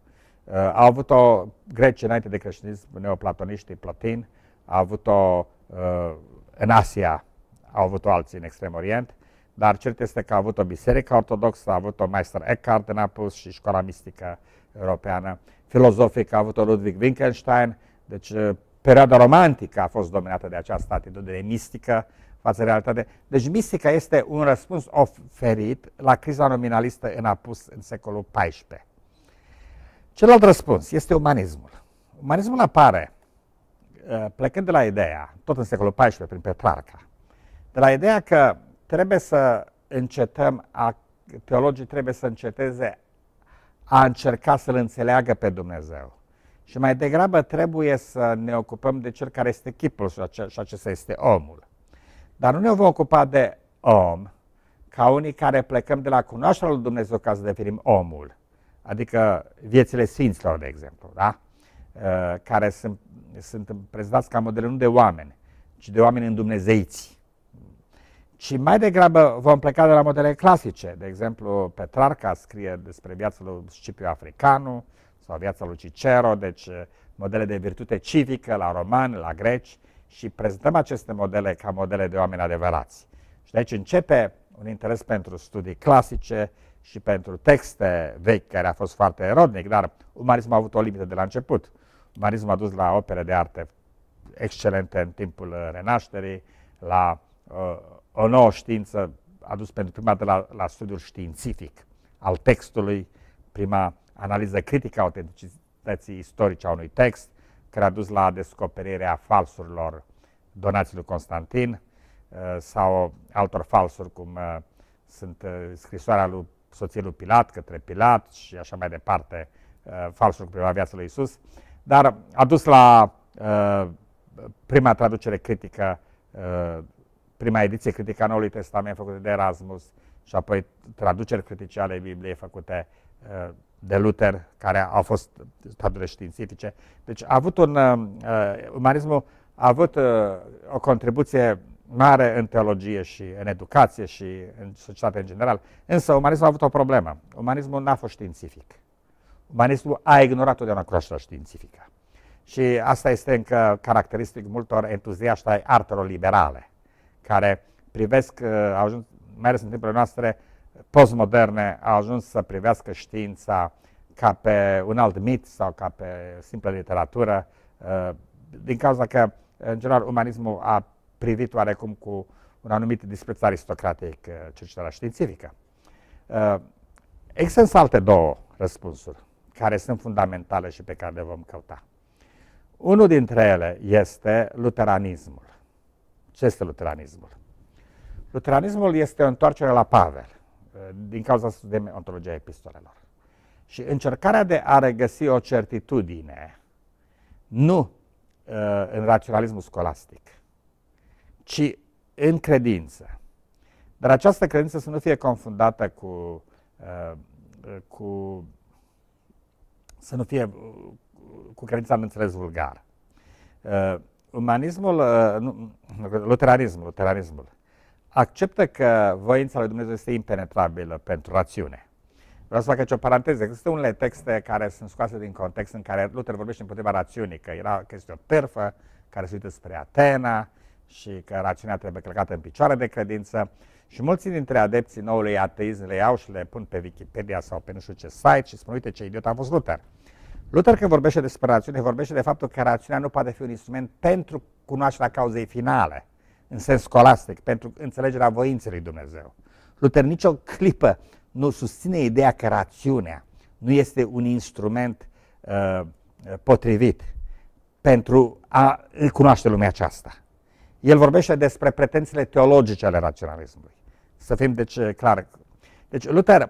Uh, au avut-o grecii înainte de creștinism, neoplatoniștii, Platin, au avut-o uh, în Asia, au avut-o alții în Extrem Orient, dar cert este că a avut o biserică ortodoxă, a avut o Meister Eckhart în Apus și școala mistică europeană, filozofică a avut-o Ludwig Wittgenstein, deci uh, perioada romantică a fost dominată de această atitudine mistică față de realitate. Deci mistica este un răspuns oferit la criza nominalistă în apus în secolul XIV. Celălalt răspuns este umanismul. Umanismul apare uh, plecând de la ideea, tot în secolul XIV, prin Petrarca, de la ideea că Trebuie să încetăm, a, teologii trebuie să înceteze a încerca să-L înțeleagă pe Dumnezeu. Și mai degrabă trebuie să ne ocupăm de cel care este chipul și, ace- și acesta este omul. Dar nu ne vom ocupa de om ca unii care plecăm de la cunoașterea lui Dumnezeu ca să definim omul, adică viețile sfinților, de exemplu, da? Ă, care sunt, sunt prezentați ca modele nu de oameni, ci de oameni îndumnezeiți. Și mai degrabă vom pleca de la modele clasice. De exemplu, Petrarca scrie despre viața lui Scipio Africanu sau viața lui Cicero, deci eh, modele de virtute civică la romani, la greci și prezentăm aceste modele ca modele de oameni adevărați. Și de aici începe un interes pentru studii clasice și pentru texte vechi, care a fost foarte erodnic, dar umanismul a avut o limită de la început. Umanismul a dus la opere de arte excelente în timpul eh, renașterii, la uh, o nouă știință adus pentru prima dată la, la studiul științific al textului, prima analiză critică a autenticității istorice a unui text, care a dus la descoperirea falsurilor donații lui Constantin uh, sau altor falsuri cum uh, sunt uh, scrisoarea lui soției lui Pilat către Pilat și așa mai departe, falsuri cu prima viața lui Isus, dar a dus la prima traducere critică prima ediție critică a Noului Testament făcută de Erasmus și apoi traduceri critice ale Bibliei făcute uh, de Luther, care au fost traduceri științifice. Deci a avut un, uh, uh, umanismul a avut o contribuție mare în teologie și în educație și în societate în general, însă umanismul a avut o problemă. Umanismul n-a fost științific. Umanismul a ignorat o totdeauna cunoașterea științifică. Și asta este încă caracteristic multor entuziaști ai artelor liberale care privesc, uh, au ajuns, mai ales în timpurile noastre postmoderne, au ajuns să privească știința ca pe un alt mit sau ca pe simplă literatură, uh, din cauza că, în general, umanismul a privit oarecum cu un anumit dispreț aristocratic uh, cercetarea științifică. Există însă alte două răspunsuri care sunt fundamentale și pe care le vom căuta. Unul dintre ele este luteranismul. Ce este luteranismul? Luteranismul este o întoarcere la Pavel, eh, din cauza studiului ontologia epistolelor. Și încercarea de a regăsi o certitudine, nu eh, în raționalismul scolastic, ci în credință. Dar această credință să nu fie confundată cu, eh, cu să nu fie cu credința în înțeles vulgar umanismul, uh, luteranismul, luteranismul acceptă că voința lui Dumnezeu este impenetrabilă pentru rațiune. Vreau să fac aici o paranteză. Există unele texte care sunt scoase din context în care Luther vorbește împotriva rațiunii, că era că este o târfă care se uită spre Atena și că rațiunea trebuie călcată în picioare de credință. Și mulți dintre adepții noului ateism le iau și le pun pe Wikipedia sau pe nu știu ce site și spun, uite ce idiot a fost Luther. Luther când vorbește despre rațiune, vorbește de faptul că rațiunea nu poate fi un instrument pentru cunoașterea cauzei finale, în sens scolastic, pentru înțelegerea voinței lui Dumnezeu. Luther nicio clipă nu susține ideea că rațiunea nu este un instrument uh, potrivit pentru a cunoaște lumea aceasta. El vorbește despre pretențiile teologice ale raționalismului. Să fim deci uh, clar. Deci Luther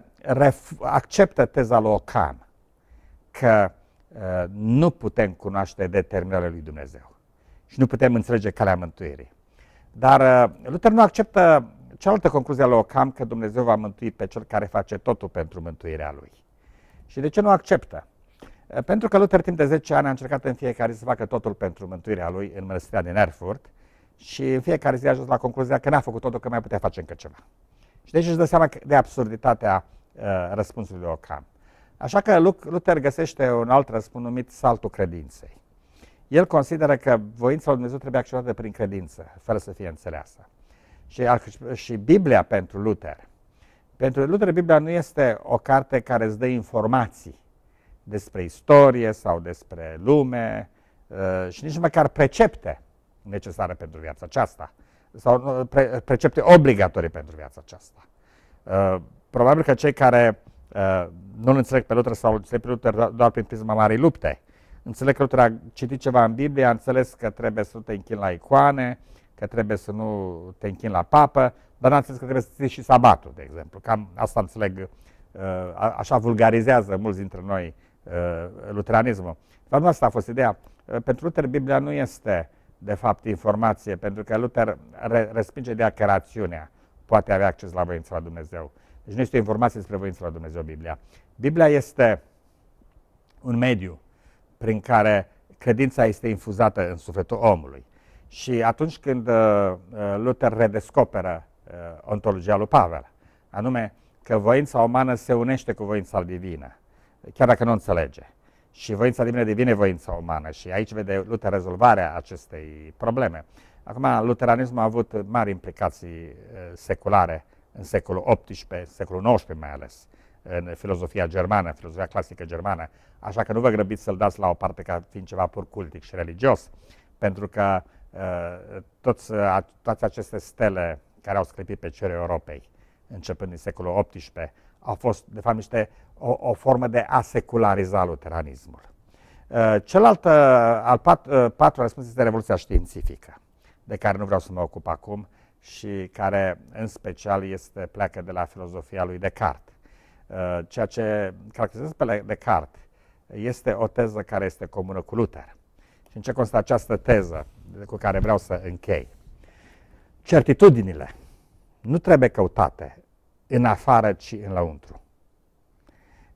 acceptă teza lui Ocan că Uh, nu putem cunoaște determinările lui Dumnezeu și nu putem înțelege calea mântuirii. Dar uh, Luther nu acceptă cealaltă concluzie a lui Ocam că Dumnezeu va mântui pe cel care face totul pentru mântuirea lui. Și de ce nu acceptă? Uh, pentru că Luther timp de 10 ani a încercat în fiecare zi să facă totul pentru mântuirea lui în mănăstirea din Erfurt și în fiecare zi a ajuns la concluzia că n-a făcut totul, că mai putea face încă ceva. Și deci își dă seama de absurditatea uh, răspunsului lui Ocam. Așa că Luther găsește un alt răspuns numit saltul credinței. El consideră că voința lui Dumnezeu trebuie acționată prin credință, fără să fie înțeleasă. Și, și Biblia pentru Luther. Pentru Luther, Biblia nu este o carte care îți dă informații despre istorie sau despre lume uh, și nici măcar precepte necesare pentru viața aceasta sau uh, precepte obligatorii pentru viața aceasta. Uh, probabil că cei care Uh, nu-l înțeleg pe Luther sau înțeleg pe Luther doar prin prisma marii lupte. Înțeleg că Luther a citit ceva în Biblie, a înțeles că trebuie să nu te închin la icoane, că trebuie să nu te închin la papă, dar n-a înțeles că trebuie să ții și sabatul, de exemplu. Cam asta înțeleg, uh, așa vulgarizează mulți dintre noi uh, luteranismul. Dar nu asta a fost ideea. Pentru Luther, Biblia nu este, de fapt, informație, pentru că Luther respinge de că rațiunea poate avea acces la voința la Dumnezeu. Deci nu este o informație despre voința lui Dumnezeu Biblia. Biblia este un mediu prin care credința este infuzată în sufletul omului. Și atunci când uh, uh, Luther redescoperă uh, ontologia lui Pavel, anume că voința umană se unește cu voința divină, chiar dacă nu înțelege. Și voința divină devine voința umană și aici vede Luther rezolvarea acestei probleme. Acum, luteranismul a avut mari implicații seculare în secolul XVIII, secolul XIX mai ales, în filozofia germană, în filozofia clasică germană, așa că nu vă grăbiți să-l dați la o parte ca fiind ceva pur cultic și religios, pentru că uh, toți, uh, toate aceste stele care au sclipit pe cerul Europei, începând din secolul XVIII, au fost, de fapt, niște, o, o formă de a seculariza luteranismul. Uh, celălalt, al pat, patrulea răspuns este revoluția științifică, de care nu vreau să mă ocup acum, și care în special este, pleacă de la filozofia lui Descartes. Uh, ceea ce caracterizează pe Descartes este o teză care este comună cu Luther. Și în ce constă această teză cu care vreau să închei? Certitudinile nu trebuie căutate în afară, ci în lăuntru.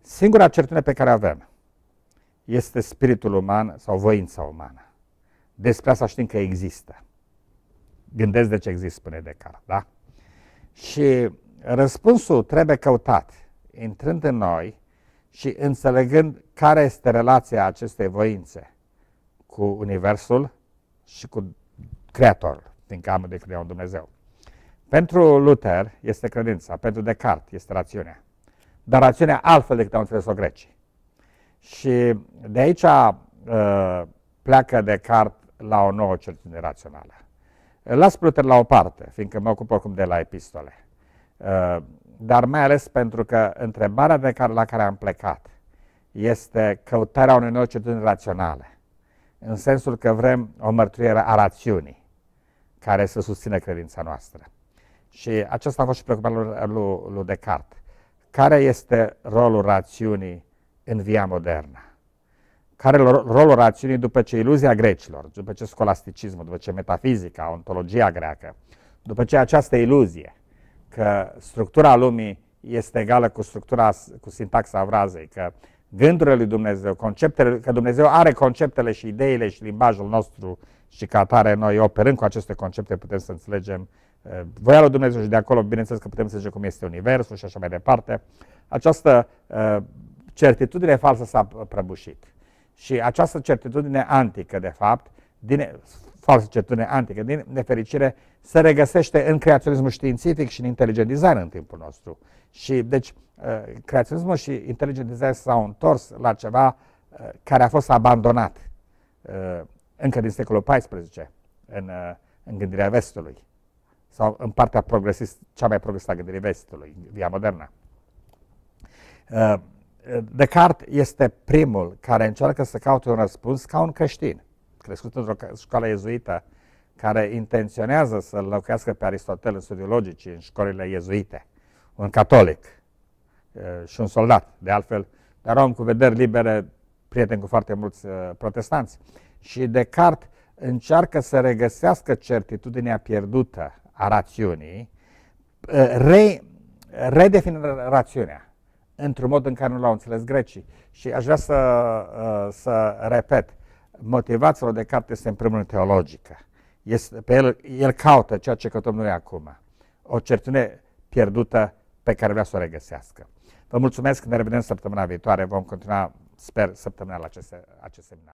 Singura certitudine pe care o avem este spiritul uman sau voința umană. Despre asta știm că există gândesc de ce există, spune Descartes, da? Și răspunsul trebuie căutat, intrând în noi și înțelegând care este relația acestei voințe cu Universul și cu Creatorul, fiindcă am de credea un Dumnezeu. Pentru Luther este credința, pentru Descartes este rațiunea. Dar rațiunea altfel decât au înțeles-o grecii. Și de aici uh, pleacă Descartes la o nouă certitudine rațională. Las Pluter la o parte, fiindcă mă ocup oricum de la epistole. Uh, dar mai ales pentru că întrebarea de care, la care am plecat este căutarea unei noi certitudini raționale, în sensul că vrem o mărturie a rațiunii care să susțină credința noastră. Și aceasta a fost și preocuparea lui, lui Descartes. Care este rolul rațiunii în via modernă? care rolul rațiunii după ce iluzia grecilor, după ce scolasticismul, după ce metafizica, ontologia greacă, după ce această iluzie că structura lumii este egală cu structura, cu sintaxa vrazei, că gândurile lui Dumnezeu, conceptele, că Dumnezeu are conceptele și ideile și limbajul nostru și ca atare noi operând cu aceste concepte putem să înțelegem eh, voia lui Dumnezeu și de acolo, bineînțeles că putem înțelegem cum este Universul și așa mai departe. Această eh, certitudine falsă s-a prăbușit. Și această certitudine antică, de fapt, din, falsă certitudine antică, din nefericire, se regăsește în creaționismul științific și în inteligent design în timpul nostru. Și deci ă, creaționismul și inteligent design s-au întors la ceva ă, care a fost abandonat ă, încă din secolul XIV în, în gândirea vestului sau în partea progresist, cea mai progresistă a gândirii vestului, via modernă. Descartes este primul care încearcă să caute un răspuns ca un creștin, crescut într-o școală iezuită, care intenționează să-l locuiască pe Aristotel în studiul logicii, în școlile iezuite, un catolic uh, și un soldat, de altfel, dar om cu vederi libere, prieten cu foarte mulți uh, protestanți. Și Descartes încearcă să regăsească certitudinea pierdută a rațiunii, uh, re, redefinind rațiunea într-un mod în care nu l-au înțeles grecii. Și aș vrea să, uh, să repet, motivația de carte este în primul rând teologică. Este, pe el, el caută ceea ce căutăm noi acum. O certune pierdută pe care vrea să o regăsească. Vă mulțumesc, ne revedem săptămâna viitoare. Vom continua, sper, săptămâna la acest, acest seminar.